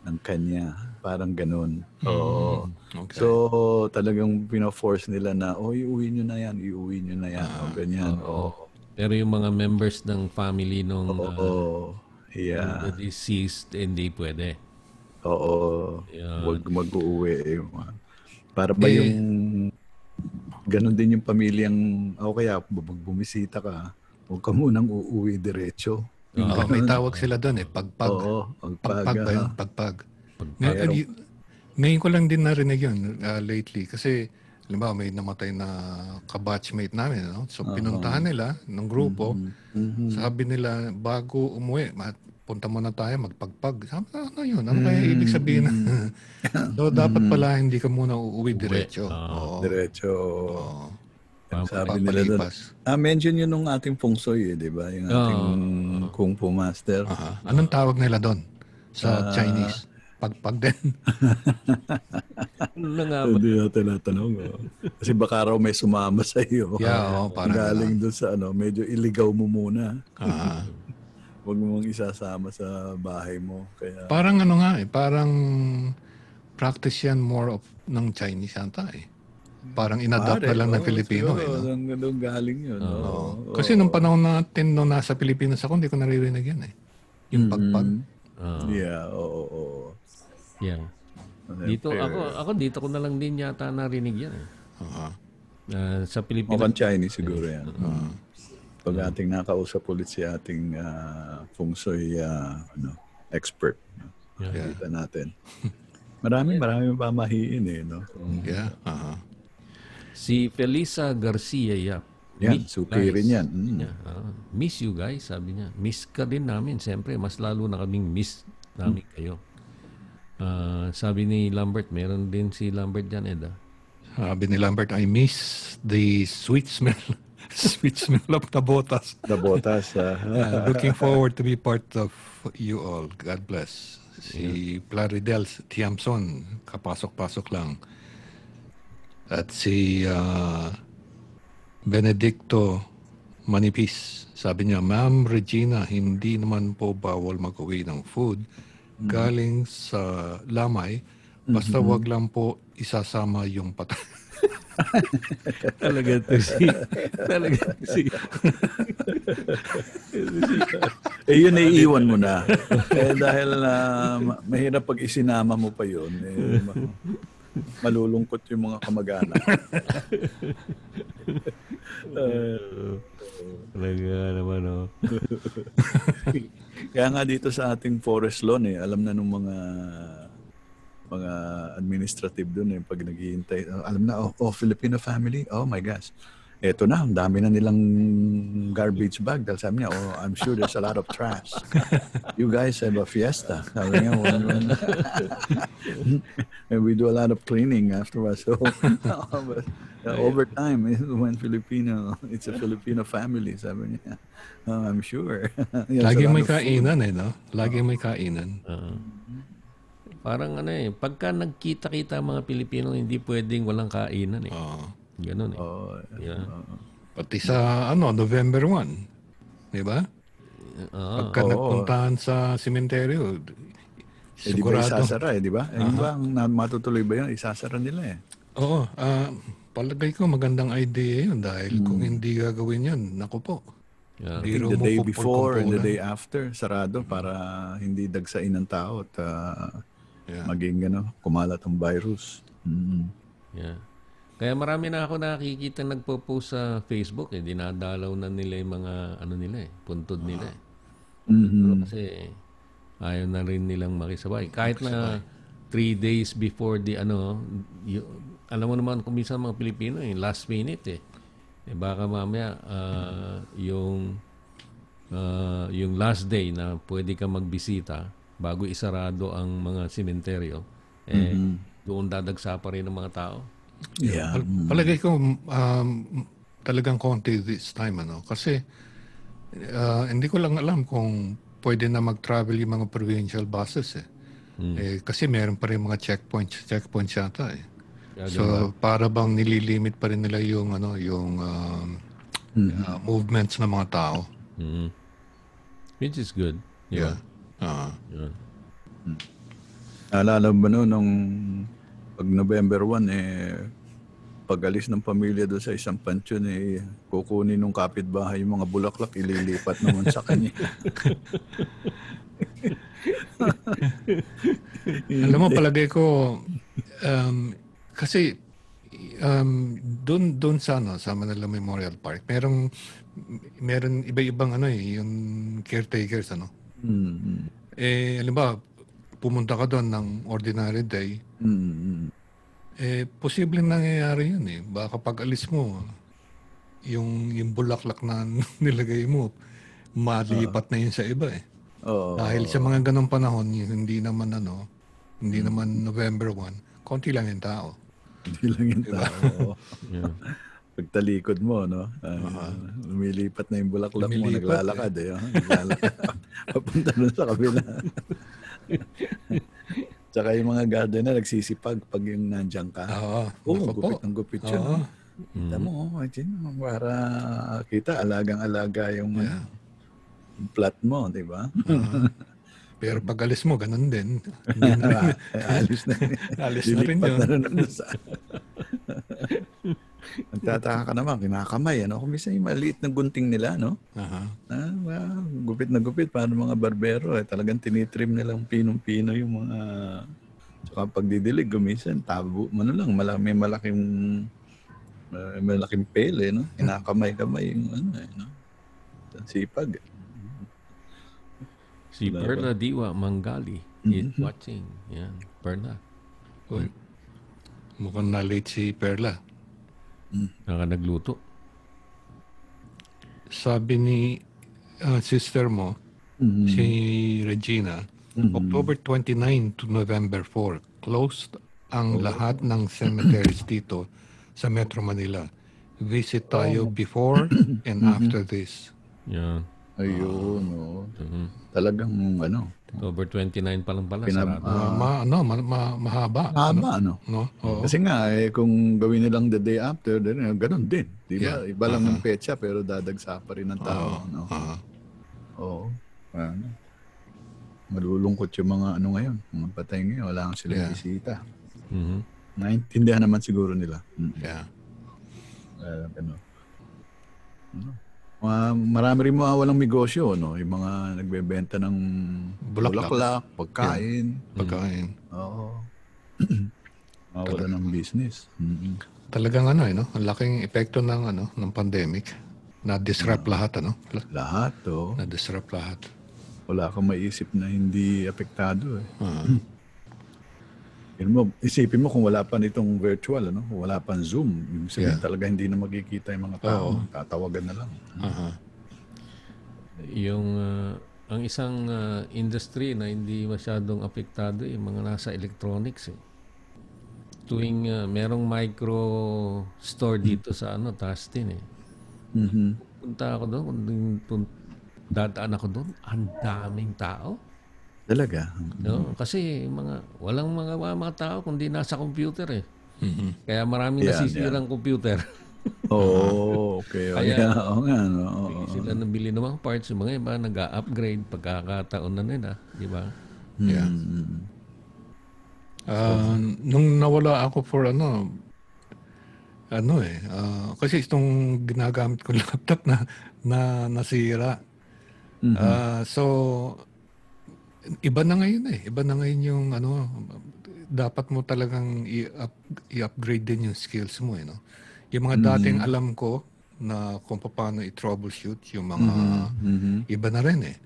ng kanya. Parang ganun. Oo. Hmm. Okay. So, talagang pino-force nila na, oh, iuwi nyo na yan, iuwi nyo na yan, ah, o ganyan. Oo. Oh. Pero yung mga members ng family nung Oo. Uh, yeah. the deceased, eh, hindi pwede. Oo. Yan. Huwag mag-uwi. Eh, Para ba eh, yung ganun din yung pamilyang, o oh, kaya, pag bumisita ka, huwag ka munang uuwi diretso. Yung uh, may tawag sila doon eh, pagpag. Oo, pagpag. Pagpag ba yun? Ah. Pagpag. pagpag. Ngayon, ngayon ko lang din narinig yun uh, lately kasi Halimbawa, may namatay na kabatchmate namin. No? So, uh-huh. pinuntahan nila ng grupo. Mm-hmm. Mm-hmm. Sabi nila, bago umuwi, punta muna tayo, magpagpag. Sabi, ano yun? Ano kaya ibig mm-hmm. sabihin? mm so, dapat mm-hmm. pala hindi ka muna uuwi diretso. Uh, Oo. Diretso. Oo. Sabi nila doon. Ah, mention yun ng ating feng shui eh, di ba? Yung ating uh, kung fu master. Uh, anong tawag nila doon sa uh, Chinese? Pagpag din. ano nga ba? Hindi na natanong. Oh. Kasi baka raw may sumama sa iyo. Yeah, oh, parang Galing doon sa ano, medyo iligaw mo muna. Ah. Huwag mo mong isasama sa bahay mo. Kaya... Parang ano nga eh, parang practice yan more of ng Chinese yata eh. Parang inadapt na lang ng Filipino. eh, no? Ang galing yun. Oo. Oo. Kasi nung panahon natin, nung nasa Pilipinas ako, hindi ko naririnig yan eh. Yung mm-hmm. pagpag. Oo. Yeah, oo, oo. oo. Yeah. Dito, ako, ako dito ko na lang din yata narinig yan eh. Oo. Ah, sa Pilipinas. Mukhang Chinese siguro yan. Oo. Pag ating nakausap ulit si ating ah, feng shui ah, ano, expert. no? Yeah. Kita natin. Maraming maraming pamahiin eh, no? So, Yeah. Uh-huh. Si Felisa Garcia Yap. Yan, suki rin yan. Mm. Niya, uh, ah, miss you guys, sabi niya. Miss ka din namin. Siyempre, mas lalo na kaming miss namin mm. kayo. Uh, sabi ni Lambert, meron din si Lambert dyan, Eda. Ah. Sabi ni Lambert, I miss the sweet smell. sweet smell of the botas. The botas. Uh. uh, looking forward to be part of you all. God bless. Si yeah. Plaridel Tiamson, kapasok-pasok lang at si uh, Benedicto Manipis. Sabi niya, Ma'am Regina, hindi naman po bawal mag-uwi ng food mm-hmm. sa lamay. Basta mm-hmm. wag lang po isasama yung patay. talaga to si talaga to si eh yun iwan mo na eh dahil na ah, uh, mahirap pag isinama mo pa yun eh, malulungkot yung mga kamag-anak. uh, Talaga naman, no? Oh. Kaya nga dito sa ating forest lawn, eh, alam na nung mga mga administrative doon eh pag naghihintay alam na oh, oh Filipino family oh my gosh eto na, ang dami na nilang garbage bag. Dahil sabi niya, oh, I'm sure there's a lot of trash. you guys have a fiesta. Sabi niya, and we do a lot of cleaning afterwards. So, but, uh, over time, when Filipino, it's a Filipino family, sabi niya. Oh, I'm sure. Lagi may kainan eh, no? Lagi may kainan. Parang ano eh, pagka nagkita-kita mga Pilipino, hindi pwedeng walang kainan eh. Oo. Uh-huh. Ganun eh. Oh, yeah. Uh, Pati sa ano, November 1. Di ba? Uh, Pagka oh, nagpuntahan sa sementeryo, eh, sigurado. Di ba isasara eh, di ba? Eh, uh-huh. ba, ang matutuloy ba yun? Isasara nila eh. Oo. Uh, palagay ko magandang idea yun dahil hmm. kung hindi gagawin yun, naku po. Yeah. I think the day before and the day after, sarado para hindi dagsain ng tao at uh, yeah. maging ano, kumalat ang virus. mm Yeah. Kaya marami na ako nakikita nagpo-post sa Facebook eh. Dinadalaw na nila yung mga ano nila eh. Puntod nila eh. Mm-hmm. Pero kasi eh, ayaw na rin nilang makisabay. Kahit makisabay. na three days before the ano, you, alam mo naman kung minsan mga Pilipino eh, last minute eh. eh baka mamaya uh, yung uh, yung last day na pwede ka magbisita bago isarado ang mga simenteryo, eh mm-hmm. doon dadagsa pa rin ng mga tao. Yeah. Pal- mm. palagay ko um, talagang konti this time ano kasi uh, hindi ko lang alam kung pwede na mag-travel yung mga provincial buses eh. Hmm. eh kasi meron pa rin mga checkpoints, checkpoints yata eh. so diba? para bang nililimit pa rin nila yung ano yung um, mm-hmm. uh, movements ng mga tao. Mm-hmm. Which is good. Yeah. yeah. Uh-huh. yeah. Naalala mo no, nung pag November 1, eh, pagalis ng pamilya doon sa isang pansyon, eh, kukunin ng kapitbahay yung mga bulaklak, ililipat naman sa kanya. Alam mo, palagay ko, um, kasi um, doon doon sa ano sa Manila Memorial Park merong meron iba-ibang ano eh yung caretakers ano mm-hmm. eh alam ba pumunta ka doon ng ordinary day, mm-hmm. eh, posible nangyayari yun eh. Baka pag alis mo, yung, yung bulaklak na nilagay mo, malipat uh, na yun sa iba eh. Uh, Dahil sa mga ganong panahon, hindi naman ano, hindi mm-hmm. naman November 1, konti lang yung tao. Konti lang yung diba? tao. Pagtalikod mo, no? Uh, uh-huh. na yung bulaklak mo, naglalakad eh. eh. Oh. Naglalakad. Papunta na sa kabila. Tsaka yung mga gardener nagsisipag pag yung nandiyan ka. Oo. Oh, oh gupit ng gupit siya. Oh, yun. Oh. mo, oh, imagine, para kita alagang-alaga yung yeah. Ano, plot mo, di ba? Uh-huh. Pero pag alis mo, ganun din. Ganun rin. alis na alis na rin yun. Na rin Nagtataka ka naman, kinakamay. Ano? Kung minsan yung maliit na gunting nila, no? Uh-huh. Ah, wow, gupit na gupit. Paano mga barbero? Eh, talagang tinitrim nilang pinong-pino yung mga... Tsaka pagdidilig, guminsan, tabo mo ano lang. Mala, malaking uh, malaking pele, eh, no? Kinakamay-kamay yung ano, eh, no? Sipag. Eh. Si Wala Perla Diwa Mangali mm-hmm. watching. Yan. Perla. Cool. Mm-hmm. Mukhang na-late si Perla. Naka nagluto. Sabi ni uh, sister mo, mm-hmm. si Regina, mm-hmm. October 29 to November 4, closed ang oh. lahat ng cemeteries dito sa Metro Manila. Visit oh. tayo oh. before and mm-hmm. after this. Yeah. Ayun, oh. no. Mm-hmm. Talagang ano, October 29 pa lang pala. Pinab- uh, ma, ano, ma, ma, mahaba. Ano? Mahaba, ano? ano? No? Kasi nga, eh, kung gawin nilang the day after, then, eh, ganun din. Di ba? Yeah. Iba lang uh-huh. ng ah. petsa, pero dadagsa pa rin ng tao. Uh-huh. No? Uh-huh. Oo. Ano? Malulungkot yung mga ano ngayon. Mga patay ngayon, wala kang silang yeah. bisita. Mm-hmm. Naintindihan naman siguro nila. Mm-hmm. Yeah. Uh, ano? ano? Uh, marami rin mga walang negosyo, no? Yung mga nagbebenta ng bulaklak, bulaklak pagkain. Yeah. Pagkain. Mm. Oo. Mawala ng business. Mm-hmm. Talagang ano, eh, no? Ang laking epekto ng, ano, ng pandemic. Na-disrupt uh, lahat, ano? Lahat, Oh. Na-disrupt lahat. Wala kang maisip na hindi apektado, eh. Uh-huh. Yun mo, isipin mo kung wala pa nitong virtual, ano? wala pa Zoom. Yung sabihin yeah. talaga hindi na magkikita yung mga tao. uh Tatawagan na lang. Uh-huh. Yung uh, ang isang uh, industry na hindi masyadong apektado yung eh, mga nasa electronics. Eh. Tuwing uh, merong micro store hmm. dito mm-hmm. sa ano, Tastin eh. Mm-hmm. Punta ako doon, dadaan ako doon, ang daming tao Talaga? No, mm-hmm. kasi mga walang mga mga tao kundi nasa computer eh. Mm-hmm. Kaya maraming yeah, nasisirang yeah. computer. Oo, oh, okay. Oh, Kaya, yeah, oh, nga, no. Oh, sila nabili ng mga parts, mga iba nag-upgrade pagkakataon na nila, ah. di ba? Yeah. Mm-hmm. Uh, nung nawala ako for ano, ano eh, uh, kasi itong ginagamit ko laptop na, na nasira. Mm-hmm. Uh, so, Iba na ngayon eh. Iba na ngayon yung ano, dapat mo talagang i-upgrade i din yung skills mo eh, no? Yung mga mm-hmm. dating alam ko na kung paano i-troubleshoot yung mga mm-hmm. mm-hmm. iba na rin eh.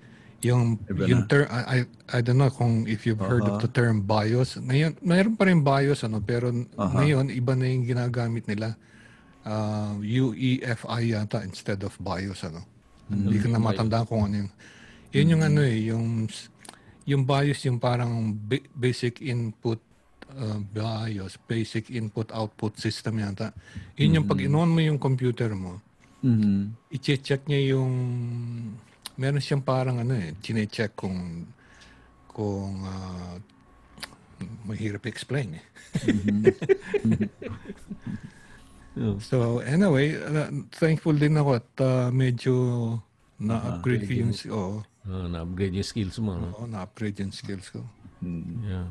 Yung, yung term, I, I don't know kung if you've heard uh-huh. of the term BIOS. Ngayon, mayroon pa rin BIOS, ano, pero uh-huh. ngayon, iba na yung ginagamit nila. Uh, ah, UEFI yata instead of BIOS, ano. Mm-hmm. Hindi ko na matandaan kung ano yun. Yun yung mm-hmm. ano eh, yung yung bias yung parang basic input uh, BIOS, basic input-output system yata. Yun yung pag mm-hmm. inon mo yung computer mo, mm-hmm. i-check niya yung, meron siyang parang ano eh, chine-check kung, kung uh, mahirap explain eh. mm-hmm. Oh. so anyway, uh, thankful din ako at uh, medyo na-upgrade ah, ko yung, oh, Oh, na-upgrade yung skills mo. Oo, no? na-upgrade yung skills ko. Hmm. Yeah.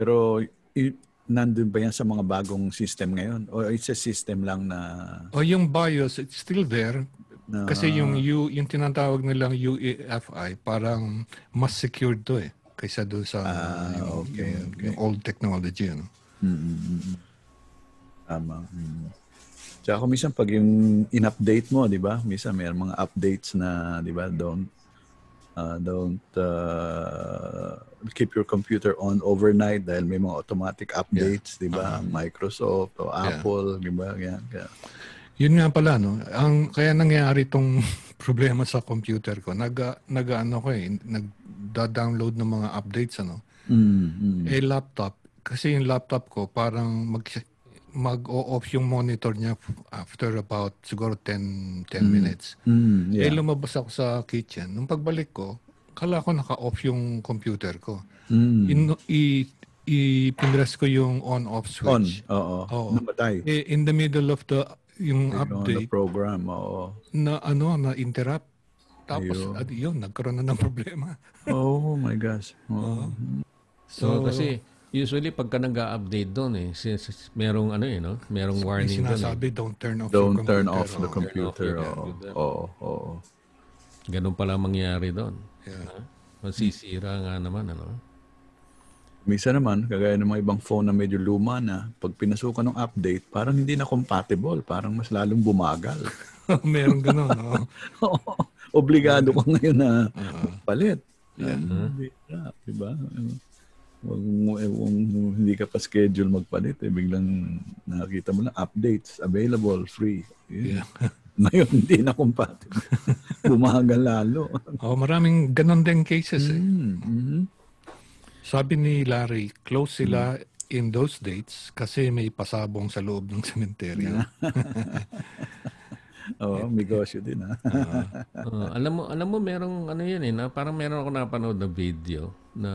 Pero y- nandun ba yan sa mga bagong system ngayon? O it's a system lang na... O oh, yung BIOS, it's still there. Na... Kasi yung U, yung tinatawag nilang UEFI, parang mas secured to eh. Kaysa doon sa ah, yung, okay, yung, okay. yung old technology. Ano? Mm-hmm. Tama. Mm-hmm. Tsaka minsan pag yung in-update mo, di ba? Minsan may mga updates na, di ba, don't Uh, don't uh, keep your computer on overnight dahil may mga automatic updates, yeah. 'di ba? Uh-huh. Microsoft o Apple, yeah. 'di ba? Yan. Kaya, yun nga pala no. Ang kaya nangyari itong problema sa computer ko. Nag nagaano ko eh, nagda-download ng mga updates ano. Mm-hmm. Eh laptop kasi yung laptop ko parang mag mag-o-off yung monitor niya after about siguro 10, 10 mm. minutes. Mm, yeah. Eh lumabas ako sa kitchen. Nung pagbalik ko, kala ko naka-off yung computer ko. Mm. In, i, i ipindress ko yung on-off switch. On, oo. oo. Namatay. Eh, in the middle of the, yung Ayun, update. The program, oo. Na ano, na interrupt. Tapos, Ayun. Ad, yun, nagkaroon na ng problema. oh my gosh. Oh. So, so, kasi Usually pagka nag-update doon eh, since merong ano eh, no? Merong warning doon. Eh. Sinasabi, eh. don't turn off don't your turn off the oh. computer. Oo, oh. oo, oo. Ganun pala mangyayari doon. Yeah. Masisira nga naman, ano? Minsan naman, kagaya ng mga ibang phone na medyo luma na, pag pinasukan ng update, parang hindi na compatible. Parang mas lalong bumagal. Meron ganun, no? Obligado ko ngayon na uh-huh. palit. Yeah. Uh-huh. Diba? Huwag mo, eh, huwag, hindi ka pa schedule magpalit eh. Biglang nakita mo na updates, available, free. Yeah. yeah. Ngayon, hindi na compatible. Bumaga lalo. oh, maraming ganon din cases eh. Mm, mm-hmm. Sabi ni Larry, close sila mm-hmm in those dates kasi may pasabong sa loob ng sementeryo. Oo, oh, negosyo din ha. uh, uh, ah. ah, alam mo, alam mo merong ano 'yan eh, na parang meron ako napanood na video na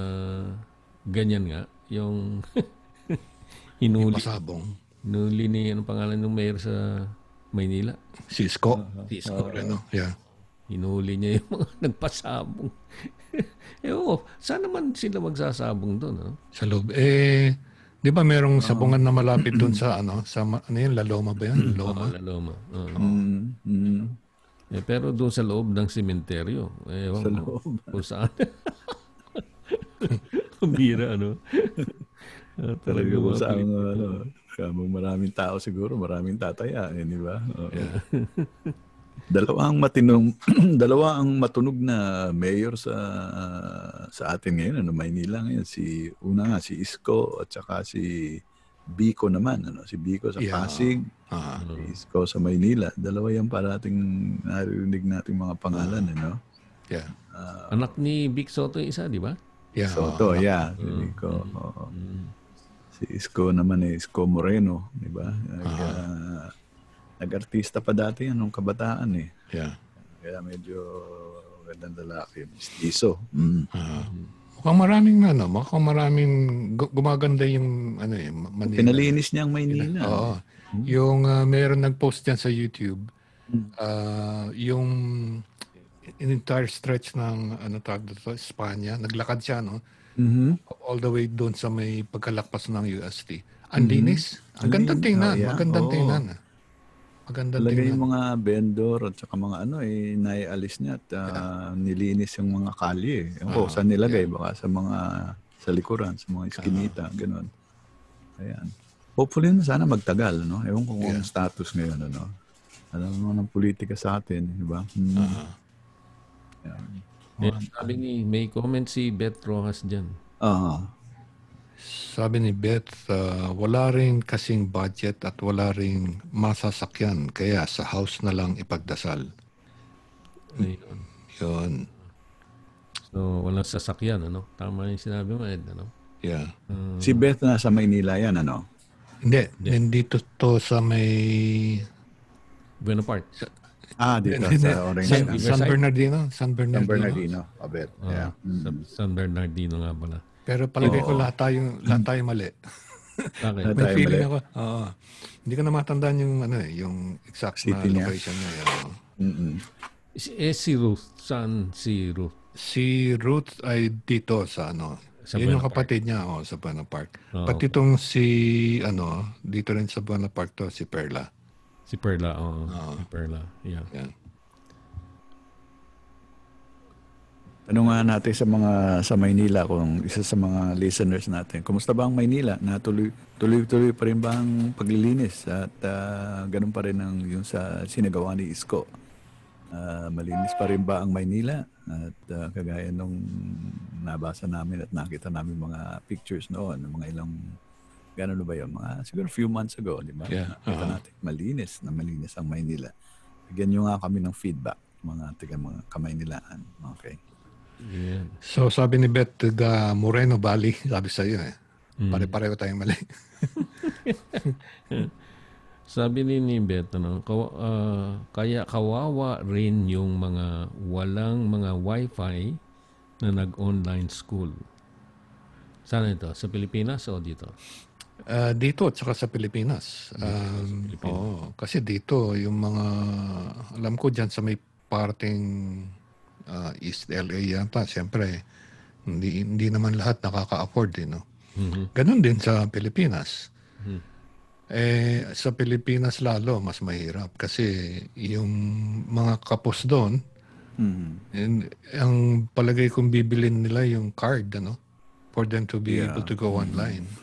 ganyan nga, yung hinuli. Yung pasabong. Hinuli ni, anong pangalan ng mayor sa Maynila? Cisco. Uh, Cisco, uh, ano, yeah. Hinuli niya yung mga nagpasabong. eh oo, saan naman sila magsasabong doon? No? Sa loob. Eh, di ba merong uh, sabungan na malapit doon sa ano? Sa, ano yun? Laloma ba yan? Mm-hmm. Loma? Oo, Laloma. Uh, um, mm-hmm. mm. Mm-hmm. Eh, pero doon sa loob ng simenteryo. Eh, sa loob. Kung saan. Pambira, ano? Ah, talaga ba? Sa ang, ano, kamang maraming tao siguro, maraming tataya, eh, di ba? Oh, dalawa ang matinong dalawa ang matunog na mayor sa sa atin ngayon ano Maynila ngayon si una nga si Isko at saka si Biko naman ano si Biko sa yeah. Pasig uh-huh. si Isko sa Maynila dalawa yan para ating narinig nating mga pangalan uh-huh. ano yeah uh, anak ni Big Soto yung isa di ba Yeah. So, to, yeah. Mm. Ko, oh. Si Isko naman eh, Isko Moreno, di ba? Nag, uh-huh. uh, nag-artista pa dati yan nung kabataan eh. Yeah. Kaya medyo magandang lalaki. Iso. Mm. Uh-huh. Mukhang maraming na, no? Mukhang maraming gumaganda yung ano eh, Manila. Pinalinis ang Maynila. Oo. Hmm. Yung uh, meron nag-post dyan sa YouTube, hmm. uh, yung an entire stretch ng ano tawag dito, Espanya. Naglakad siya, no? Mm-hmm. All the way doon sa may pagkalakpas ng UST. Ang mm-hmm. Ang gandang tingnan. Oh, yeah. Magandang oh. tingnan. Ah. Maganda Talaga tingnan. yung mga vendor at saka mga ano, eh, naialis niya at uh, yeah. nilinis yung mga kali. Eh. Oh, oh, saan nilagay? Yeah. Baka sa mga sa likuran, sa mga iskinita, uh-huh. ganun. Ayan. Hopefully sana magtagal, no? Ewan ko kung yeah. status ngayon, ano. Alam mo ng politika sa atin, di ba? Hmm. Uh-huh. Yeah, sabi ni, may comment si Beth Rojas dyan. Uh-huh. Sabi ni Beth, uh, wala rin kasing budget at wala rin masasakyan. Kaya sa house na lang ipagdasal. Ayun. Yun. So, walang sasakyan, ano? Tama yung sinabi mo, Ed, ano? Yeah. Uh, si Beth na sa Maynila yan, ano? Hindi. Hindi. Nandito to sa may... Buena Park. Ah, dito sa Orange. San, San Bernardino? San Bernardino. San Bernardino, a bit. Oh, ah, yeah. San, mm. San Bernardino nga pala. Pero palagay oh. ko lahat tayo, lahat tayo mali. Bakit? May tayo feeling mali. ako. Oo. Hindi ko na matandaan yung ano eh, yung exact City na location niya. niya. Mm-hmm. Eh, si Ruth. Saan si Ruth? Si Ruth ay dito sa ano. Sa Yun yung kapatid Park. niya oh, sa Buena Park. Oh, Pati okay. itong si ano, dito rin sa Buena Park to, si Perla. Si Perla, oo. oh. Si Perla, yeah. Yan. Tanungan natin sa mga sa Maynila kung isa sa mga listeners natin. Kumusta ba ang Maynila? Natuloy tuloy-tuloy pa rin ba ang paglilinis at uh, ganun pa rin ang yung sa sinagawa ni Isko? Uh, malinis pa rin ba ang Maynila? At uh, kagaya nung nabasa namin at nakita namin mga pictures noon, mga ilang Gano'n na ba yun? Mga, siguro few months ago, di ba? Yeah. Nakita uh-huh. natin, malinis na malinis ang Maynila. Bigyan nyo nga kami ng feedback, mga tiga mga kamaynilaan. Okay. Yeah. So sabi ni Beth, the Moreno Valley, sabi sa iyo eh. Mm. Pare-pareho tayong mali. sabi ni ni Beth, ano, kaw, uh, kaya kawawa rin yung mga walang mga wifi na nag-online school. Sana ito? Sa Pilipinas o dito? Uh, dito at saka sa Pilipinas. Um, Pilipinas. Oo, kasi dito yung mga alam ko diyan sa may parting uh, East LA yata, siyempre hindi hindi naman lahat nakaka-afford, eh, no? Mm-hmm. Ganun din sa Pilipinas. Mm-hmm. Eh sa Pilipinas lalo mas mahirap kasi yung mga kapos doon mm-hmm. and, ang palagay kong bibilin nila yung card, ano? For them to be yeah. able to go mm-hmm. online. Mm-hmm.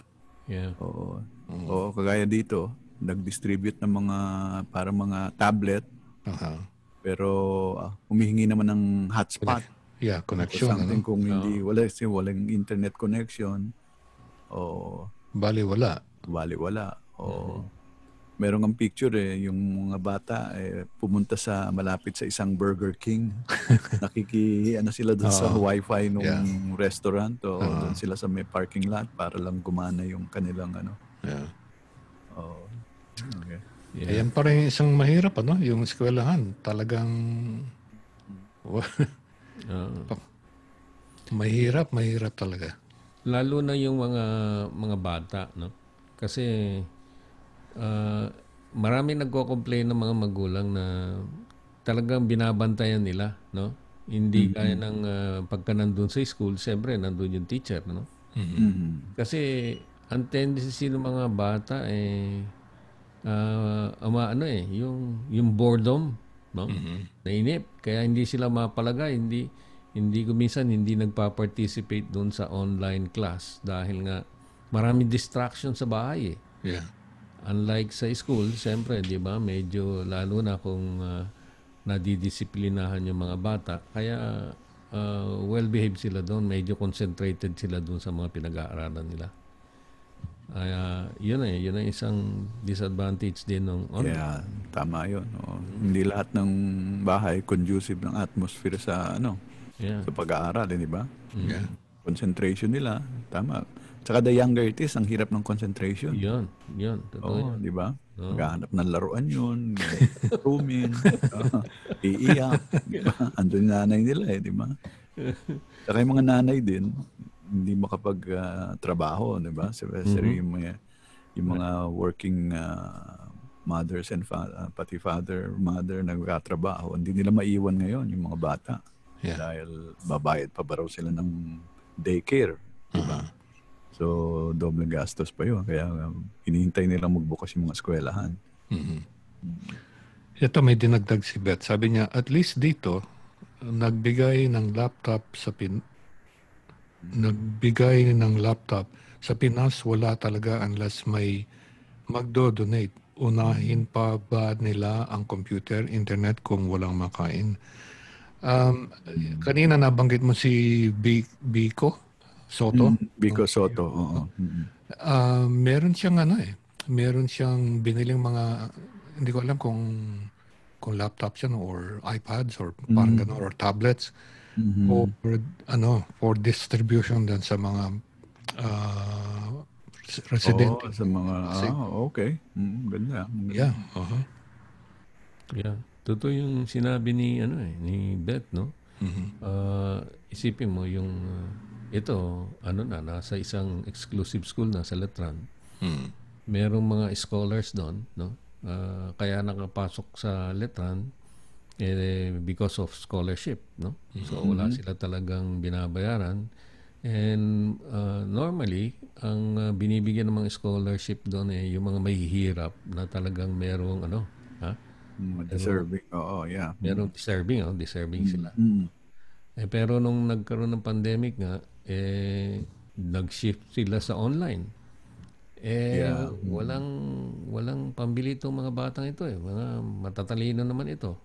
Yeah. Oo. Mm. Oo, kagaya dito, nag-distribute ng mga para mga tablet. Uh-huh. Pero uh, humihingi naman ng hotspot. Yeah, connection. So something ano? kung no. hindi wala kasi walang internet connection. Oo. Bali wala. Bali wala. Oo. Mm-hmm. Merong ang picture eh, yung mga bata eh, pumunta sa malapit sa isang Burger King. Nakiki ano sila doon uh-huh. sa wifi nung yeah. restaurant o uh doon sila sa may parking lot para lang gumana yung kanilang ano. Yeah. Oh. Okay. Yeah. Ayan pa rin isang mahirap ano, yung eskwelahan. Talagang uh mahirap, mahirap talaga. Lalo na yung mga mga bata, no? Kasi uh, marami nagko-complain ng mga magulang na talagang binabantayan nila, no? Hindi mm-hmm. kaya ng uh, pagka nandun sa school, siyempre nandun yung teacher, no? Mm-hmm. mm-hmm. Kasi ang tendency ng mga bata eh uh, ama ano eh, yung yung boredom, no? Mm-hmm. Nainip, kaya hindi sila mapalaga, hindi hindi ko minsan hindi nagpa-participate doon sa online class dahil nga marami distraction sa bahay eh. Yeah. Unlike sa school, siyempre, di ba, medyo lalo na kung uh, nadidisiplinahan yung mga bata. Kaya uh, well-behaved sila doon, medyo concentrated sila doon sa mga pinag-aaralan nila. Kaya uh, yun eh, yun ang isang disadvantage din ng online. Yeah, tama yun. O, Hindi lahat ng bahay conducive ng atmosphere sa ano, yeah. sa pag-aaral, eh, di ba? Mm-hmm. Yeah. Concentration nila, tama Tsaka the younger it is, ang hirap ng concentration. Yun, yun. Totoo oh, di ba? Oh. Maghahanap ng laruan yun, rumin, uh, iiyak. Diba? Andun yung nanay nila eh, di ba? Tsaka yung mga nanay din, hindi makapag-trabaho, ah, uh, di ba? Seriously, mm-hmm. yung mga, yung mga working uh, mothers and fa- uh, pati father, mother nagkatrabaho, hindi nila maiwan ngayon yung mga bata. Yeah. Dahil babayad pa ba raw sila ng daycare, di ba? Uh-huh. So, doble gastos pa yun. Kaya um, hinihintay nilang magbukas yung mga eskwelahan. Mm-hmm. mm-hmm. Ito may dinagdag si Beth. Sabi niya, at least dito, nagbigay ng laptop sa pin nagbigay ng laptop sa Pinas wala talaga unless may magdo-donate unahin pa ba nila ang computer, internet kung walang makain? Um, mm-hmm. kanina nabanggit mo si B- Biko Soto? Mm, Vico okay. Soto, oo. mm Uh, meron siyang ano eh. Meron siyang biniling mga, hindi ko alam kung kung laptop siya no, or iPads or parang mm-hmm. ganun, or tablets mm-hmm. for, ano, for distribution din sa mga uh, resident. Oh, sa mga, ah, okay. Mm, ganda. ganda. Yeah. Uh-huh. Yeah. Totoo yung sinabi ni, ano eh, ni Beth, no? Mm-hmm. Uh, isipin mo yung uh, ito, ano na, nasa isang exclusive school na sa Letran. Hmm. Merong mga scholars doon, no? Uh, kaya nakapasok sa Letran eh, because of scholarship, no? So hmm. wala sila talagang binabayaran. And uh, normally, ang uh, binibigyan ng mga scholarship doon eh yung mga mahihirap na talagang merong ano, ha? Hmm, deserving. Oo, oh, yeah. Merong deserving, oh, deserving hmm, sila. Mm-hmm. Eh pero nung nagkaroon ng pandemic nga, eh, nag-shift sila sa online. Eh, yeah. walang walang pambili itong mga batang ito eh. Mga matatalino naman ito.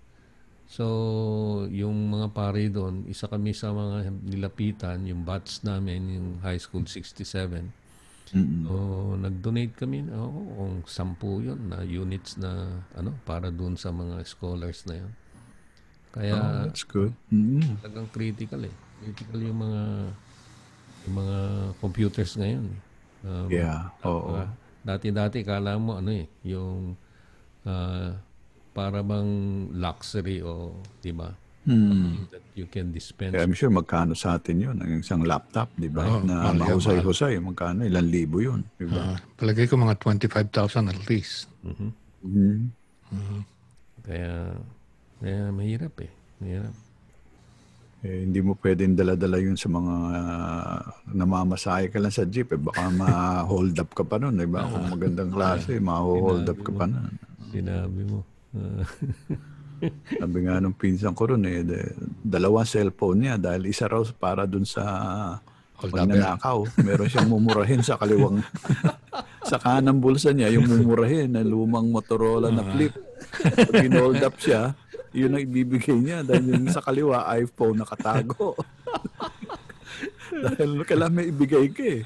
So, yung mga pare doon, isa kami sa mga nilapitan, yung batch namin, yung high school 67. Mm-hmm. So, nag-donate kami, oh, kung sampu yun, na units na, ano, para doon sa mga scholars na yon Kaya, oh, that's good. Mm-hmm. critical eh. Critical yung mga yung mga computers ngayon. Um, yeah, ah, oo. Uh, dati-dati kala mo ano eh, yung uh, para bang luxury o, di ba? Hmm. That you can dispense. Yeah, I'm sure magkano sa atin yun, ang isang laptop, di ba? Oh, na mahusay-husay, magkano, ilan libo yun, di ba? Uh, ah, palagay ko mga 25,000 at least. Mm-hmm. Mm-hmm. Mm-hmm. Kaya, kaya mahirap eh. Mahirap eh, hindi mo pwedeng dala-dala yun sa mga uh, namamasahe ka lang sa jeep. Eh, baka ma-hold up ka pa nun. Diba? Ah, Kung magandang klase, yeah. ma-hold up ka mo. pa nun. Sinabi mo. Uh. Sabi nga nung pinsan ko ron eh, dalawang cellphone niya dahil isa raw para dun sa pagnanakaw. Meron siyang mumurahin sa kaliwang, sa kanang bulsa niya, yung mumurahin na lumang Motorola na ah. flip. Pag hold up siya, yun ang ibibigay niya dahil yung sa kaliwa iPhone nakatago. dahil kailangan may ibigay ka eh.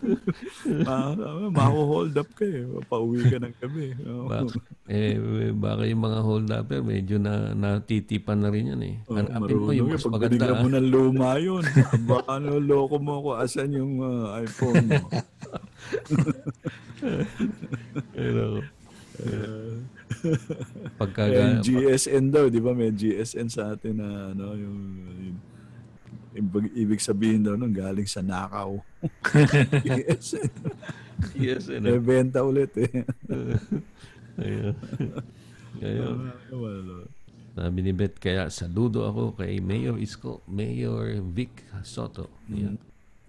ma- ma-hold up ka eh. Pauwi ka ng gabi. Bak- eh, baka yung mga hold upper, eh, medyo na, natitipan na rin yan eh. Ang Hanapin ko yung mas maganda. Pag mo ng luma yun, baka ano, loko mo ako, asan yung uh, iPhone mo? Hello. uh, eh, eh, Pagka eh, GSN daw, 'di ba? May GSN sa atin na ano, yung, yung ibig, ibig sabihin daw nung galing sa nakaw. GSN. GSN. Eh. Benta ulit eh. Ayun. Ayun. Sabi ni Beth, kaya saludo ako kay Mayor Isko, Mayor Vic Soto. Yeah. Mm-hmm.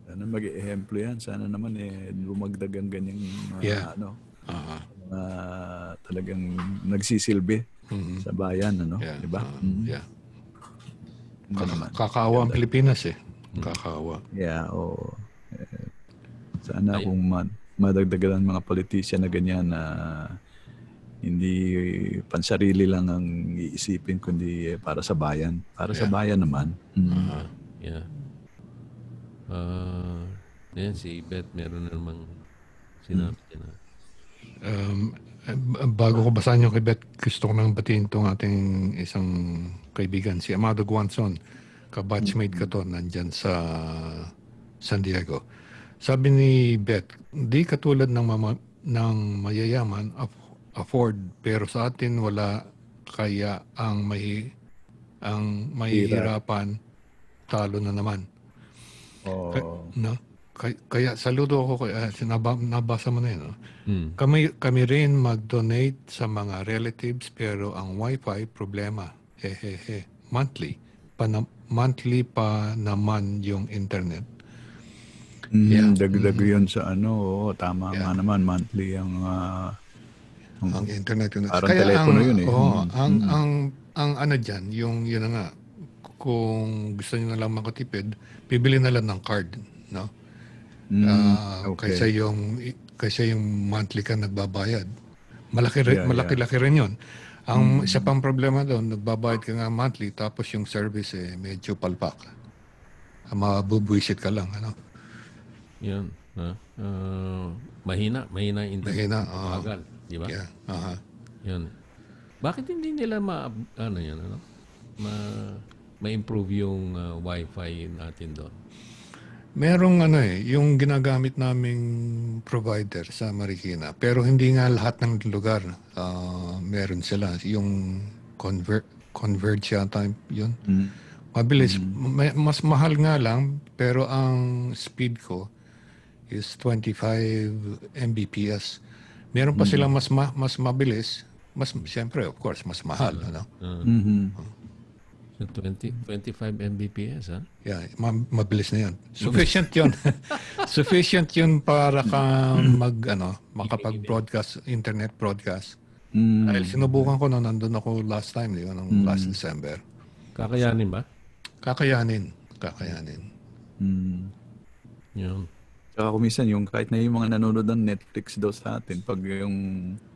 Ano mag-ehemplo yan. Sana naman eh, lumagdag ang ganyang uh, yeah. ano, uh-huh. uh, talagang nagsisilbi mm-hmm. sa bayan ano yeah. di ba uh-huh. mm-hmm. yeah Kaka- kakawa ang Pilipinas eh kakawa yeah o oh. eh, sana Ay. kung ma- madagdagan mga politician na ganyan na hindi pansarili lang ang iisipin kundi eh, para sa bayan para yeah. sa bayan naman mm. uh-huh. yeah uh, yan si Beth meron namang sinabi mm. na Um, eh, bago ko basahin yung kibet, gusto ko nang batiin itong ating isang kaibigan, si Amado Guanzon, Kabatchmate mm-hmm. ka to, nandyan sa San Diego. Sabi ni Beth, di katulad ng, mama, ng mayayaman, afford, pero sa atin wala kaya ang may ang mahihirapan talo na naman. Oh. No? Kaya, kaya saludo ako kaya ah, sinaba, nabasa mo na yun. No? Mm. Kami, kami rin mag-donate sa mga relatives pero ang wifi problema. He, he, he. Monthly. Pa na, monthly pa naman yung internet. Mm, yeah. Dagdag mm yun sa ano. Oo, tama yeah. nga naman. Monthly ang... Uh, ang, ang internet yun. Parang kaya telepono ang, yun eh. Oh, mm. ang, mm. ang, ang ano dyan, yung yun na nga, kung gusto niyo na lang makatipid, bibili na lang ng card, no? Mm, uh, okay. Kaysa yung kaysa yung monthly ka nagbabayad. Malaki yeah, malaki-laki rin 'yon. Ang mm. isa pang problema doon, nagbabayad ka nga monthly tapos yung service eh medyo palpak. Ah, mabubwisit ka lang ano. 'Yan. Huh? Ah, uh, mahina, mahina internet. mahina, uh, bagal, di ba? Yeah. Uh-huh. 'Yan. Bakit hindi nila ma ano 'yan ano? Ma ma-improve yung uh, wifi natin doon. Merong ano eh, yung ginagamit naming provider sa Marikina. Pero hindi nga lahat ng lugar uh, meron sila. Yung convert, converge yata yun. Mm. Mabilis. Mm. Mas mahal nga lang, pero ang speed ko is 25 Mbps. Meron pa mm. silang mas ma- mas mabilis. Mas siyempre, of course, mas mahal, ano? Mm-hmm. Uh. So 20, 25 Mbps, ha? Yeah, ma- mabilis na 'yon. Sufficient 'yon. Sufficient 'yon para kang mag ano, makapag-broadcast, internet broadcast. Mm. Dahil sinubukan ko na nandun ako last time, di ba, nung mm. last December. Kakayanin ba? Kakayanin. Kakayanin. Mm. Yun. Saka kumisan yung kahit na yung mga nanonood ng Netflix daw sa atin, pag yung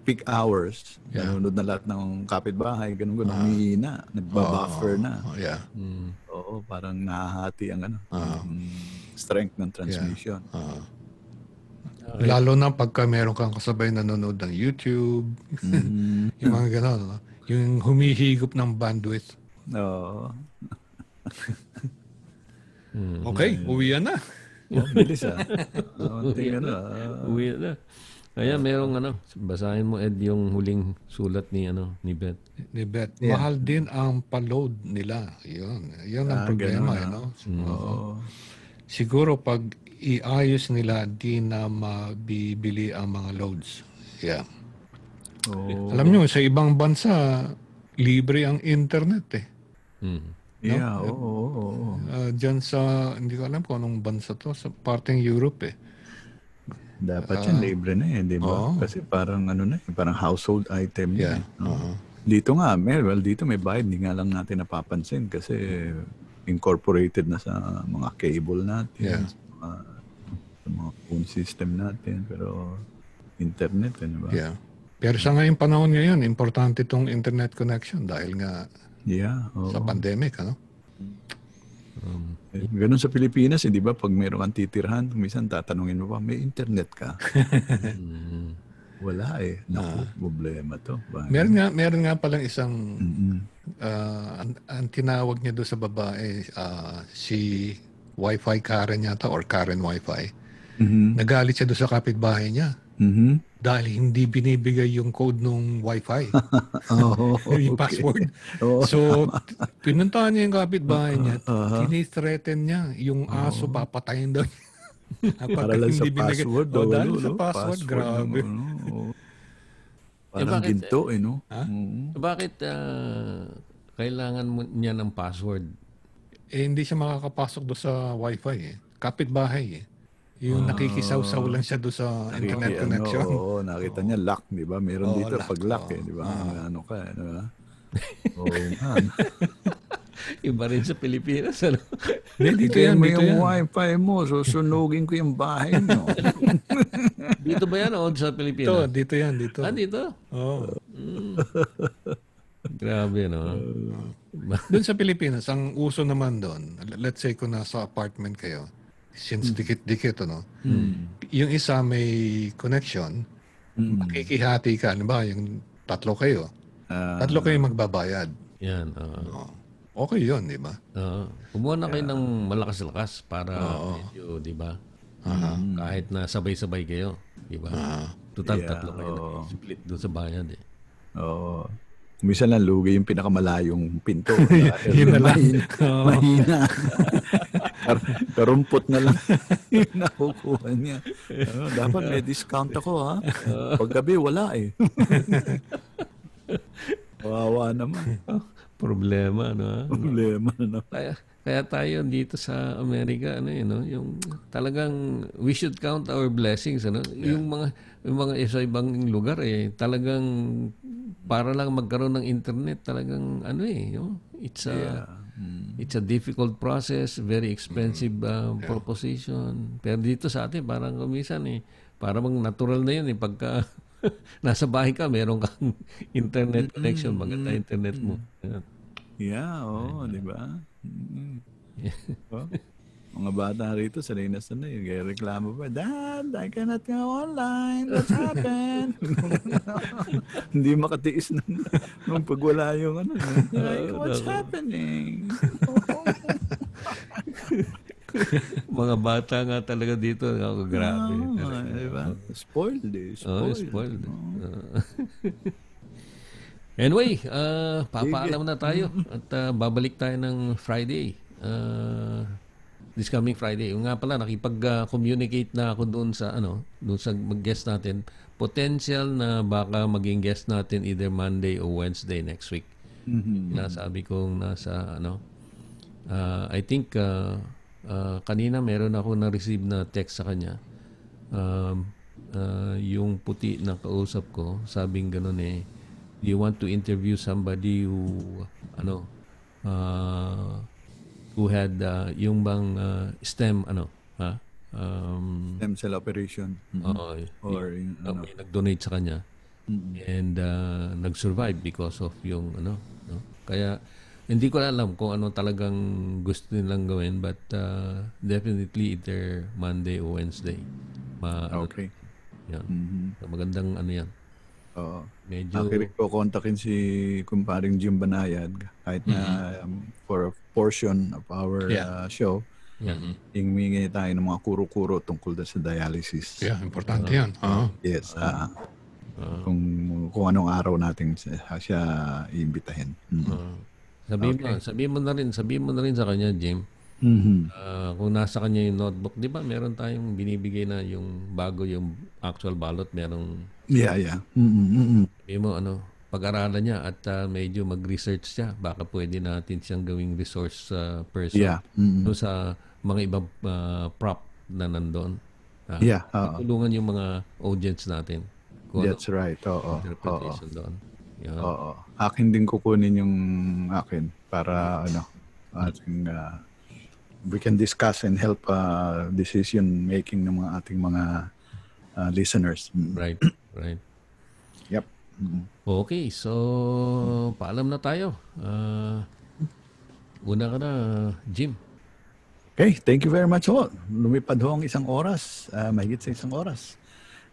peak hours, yeah. nanonood na lahat ng kapitbahay, ganun ganun, uh, na, nagbabuffer oh, na. Oh, yeah. Mm. Oo, parang nahahati ang ano, uh, strength ng transmission. Yeah. Uh, okay. Lalo na pagka meron kang kasabay nanonood ng YouTube, mm-hmm. yung mga ganun, no? yung humihigop ng bandwidth. Oo. Oh. okay, mm-hmm. uwi na. Oh, bilis ah. Oh, uwi na. Uwi na. Ayan, merong ano, basahin mo Ed yung huling sulat ni ano, ni Beth. Ni Beth. Yeah. Mahal din ang pa-load nila. 'Yun. 'Yun ang ah, problema, ganun, ano. You mm. know? Oo. Siguro pag iayos nila, di na mabibili ang mga loads. Yeah. Oh. Alam niyo sa ibang bansa, libre ang internet eh. Mm. No? Yeah, oo. Oh, oh, oh. Uh, dyan sa, hindi ko alam kung anong bansa to, sa parteng Europe eh. Dapat uh, yan, libre na eh, di ba? Oh. Kasi parang ano na eh, parang household item yeah. Eh, na Uh-huh. Dito nga, may, well, dito may bayad, hindi nga lang natin napapansin kasi incorporated na sa mga cable natin, yeah. sa, mga, sa mga phone system natin, pero internet, eh, di ba? Yeah. Pero sa ngayong panahon ngayon, importante itong internet connection dahil nga yeah, oo. sa pandemic, ano? Eh, ganun sa Pilipinas, hindi eh, ba? Pag mayroon kang titirhan, minsan tatanungin mo pa, may internet ka? Mm. Wala eh. Naku, ah. problema to. Bahay. Meron nga, meron nga palang isang, mm-hmm. uh, ang tinawag niya doon sa babae, uh, si Wi-Fi Karen yata or Karen Wi-Fi. Mm-hmm. Nagalit siya doon sa kapitbahay niya. Mm-hmm dahil hindi binibigay yung code nung wifi. oh, yung password. Oh. So, pinuntahan niya yung kapitbahay niya. Uh-huh. uh-huh. Tinithreaten niya. Yung oh. aso, oh. papatayin daw niya. Para lang sa password. Binigay. Oh, oh, dahil sa password, password grabe. No, no. Oh. Eh, Parang eh, ginto eh, no? Mm-hmm. Eh, bakit ah, kailangan niya ng password? Eh, hindi siya makakapasok do sa wifi eh. Kapitbahay eh. Yung uh, nakikisaw-saw lang siya doon sa internet connection. Ano, oo, nakita niya lock, di ba? Meron oo, dito pag lock, oo. eh, di ba? Uh, ano ka, ano ba? Oo, oh, man. Iba rin sa Pilipinas, ano? dito, dito yan, dito yung yan. wifi mo, susunugin ko yung bahay mo. dito ba yan o sa Pilipinas? Ito, dito yan, dito. Ah, dito? Oo. Oh. Mm. Grabe, no? Uh, doon sa Pilipinas, ang uso naman doon, let's say kung nasa apartment kayo, since mm. dikit-dikit, ano? Mm. Yung isa may connection, mm. makikihati ka. Ano ba? Yung tatlo kayo. Uh, tatlo kayo magbabayad. Yan. Uh, ah. no. Okay yun, di ba? Uh, kumuha na kayo yeah. ng malakas-lakas para Oo. medyo, di ba? Uh-huh. Kahit na sabay-sabay kayo, di ba? uh Total yeah. tatlo kayo. Oh. Split doon sa bayad eh. Oo. Oh. Kumisan lang lugi yung pinakamalayong pinto. yun na lang. Mahina. Oh. Karumpot na lang yung nakukuha niya. Ano, dapat may discount ako ha. Paggabi wala eh. Wawa naman. problema no. Ha? Problema na naman. Kaya, kaya tayo dito sa Amerika ano yun, eh, no? yung talagang we should count our blessings ano. Yeah. Yung mga yung mga sa ibang lugar eh, talagang para lang magkaroon ng internet, talagang ano eh, you it's a, yeah. Hmm. it's a difficult process, very expensive hmm. uh, yeah. proposition. Pero dito sa atin, parang kumisan eh, parang natural na yun eh, pagka nasa bahay ka, meron kang internet connection, maganda internet mo. Yeah, yeah oh, di ba? Yeah. Oh. Mga bata rito, sanay na sanay. Kaya reklamo pa, Dad, I cannot go online. What happened? Hindi makatiis nung, nung pagwala yung ano. Eh. Like, ah, what's happening? mga bata nga talaga dito. Ako, grabe. Oh, talaga. diba? Spoiled eh. Spoiled. Oh, spoiled. Oh. anyway, uh, papaalam na tayo at uh, babalik tayo ng Friday. Uh, this coming Friday. Yung nga pala nakipag-communicate na ako doon sa ano, doon sa mag-guest natin. Potential na baka maging guest natin either Monday or Wednesday next week. Mm-hmm. Nasabi kong nasa ano uh, I think uh, uh, kanina meron ako na receive na text sa kanya. Um, uh, yung puti na kausap ko, sabing ganun eh, do you want to interview somebody who ano uh, who had uh, yung bang uh, stem ano ha um, stem cell operation mm-hmm. oo, or yung, yung, ano. nag-donate sa kanya mm-hmm. and uh, nag-survive because of yung ano no? kaya hindi ko alam kung ano talagang gusto nilang gawin but uh, definitely either Monday or Wednesday ma ano, okay yan. Mm-hmm. magandang ano yan Oo. Medyo... Akin ko kontakin si kumparing Jim Banayad kahit na mm-hmm. um, for a portion of our yeah. uh, show. Mm-hmm. Hingi tayo ng mga kuro-kuro tungkol sa dialysis. Yeah, importante uh, yan. Uh-huh. Yes. Uh, uh Kung, kung anong araw natin siya, iimbitahin. Mm-hmm. uh Sabi okay. mo, sabi mo na rin, sabi mo na rin sa kanya, Jim. Mm-hmm. Uh, kung nasa kanya yung notebook, 'di ba? Meron tayong binibigay na yung bago yung actual ballot, merong Yeah, yeah. Mm-mm, mm Sabi mo, ano, pag-aralan niya at uh, medyo mag-research siya, baka pwede natin siyang gawing resource uh, person yeah. Mm-mm. sa mga ibang uh, prop na nandoon. Uh, yeah. Uh, tulungan yung mga audience natin. Kung ano That's ano, right. Oo. Interpretation oo. doon. Yeah. Oo. Akin din kukunin yung akin para ano, ating uh, we can discuss and help uh, decision making ng mga ating mga uh, listeners. Right. Right? Yep. Mm-hmm. Okay, so paalam na tayo. Uh, una ka na, Jim. Okay, thank you very much all. Lumipad ho ang isang oras, uh, mahigit sa isang oras.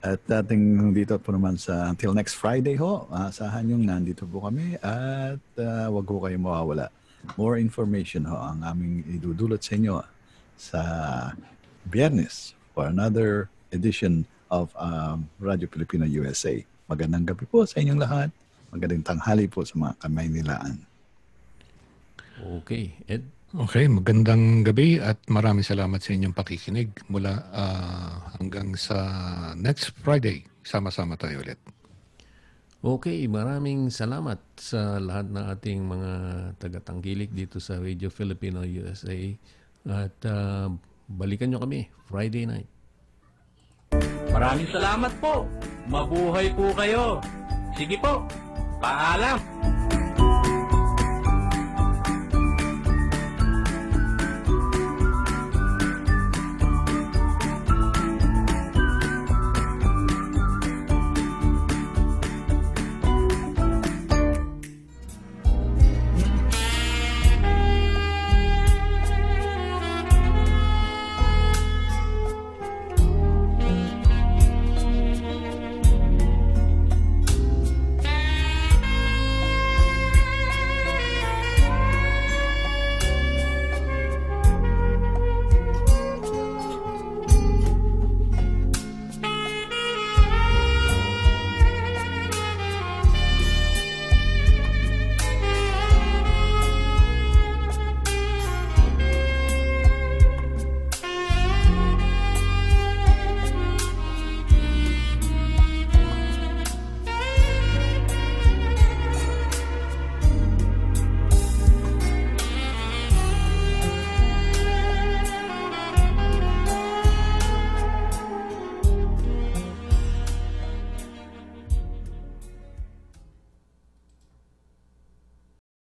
At dating dito po naman sa until next Friday ho, asahan uh, yung nandito po kami at uh, wag ho kayo mawawala. More information ho ang aming idudulot sa inyo sa Biyernes for another edition of um, Radyo Pilipino USA. Magandang gabi po sa inyong lahat. Magandang tanghali po sa mga kamay nilaan. Okay, Ed? Okay, magandang gabi at maraming salamat sa inyong pakikinig mula uh, hanggang sa next Friday. Sama-sama tayo ulit. Okay, maraming salamat sa lahat ng ating mga tagatangkilik dito sa Radio Filipino USA at uh, balikan nyo kami Friday night. Maraming salamat po. Mabuhay po kayo. Sige po, paalam.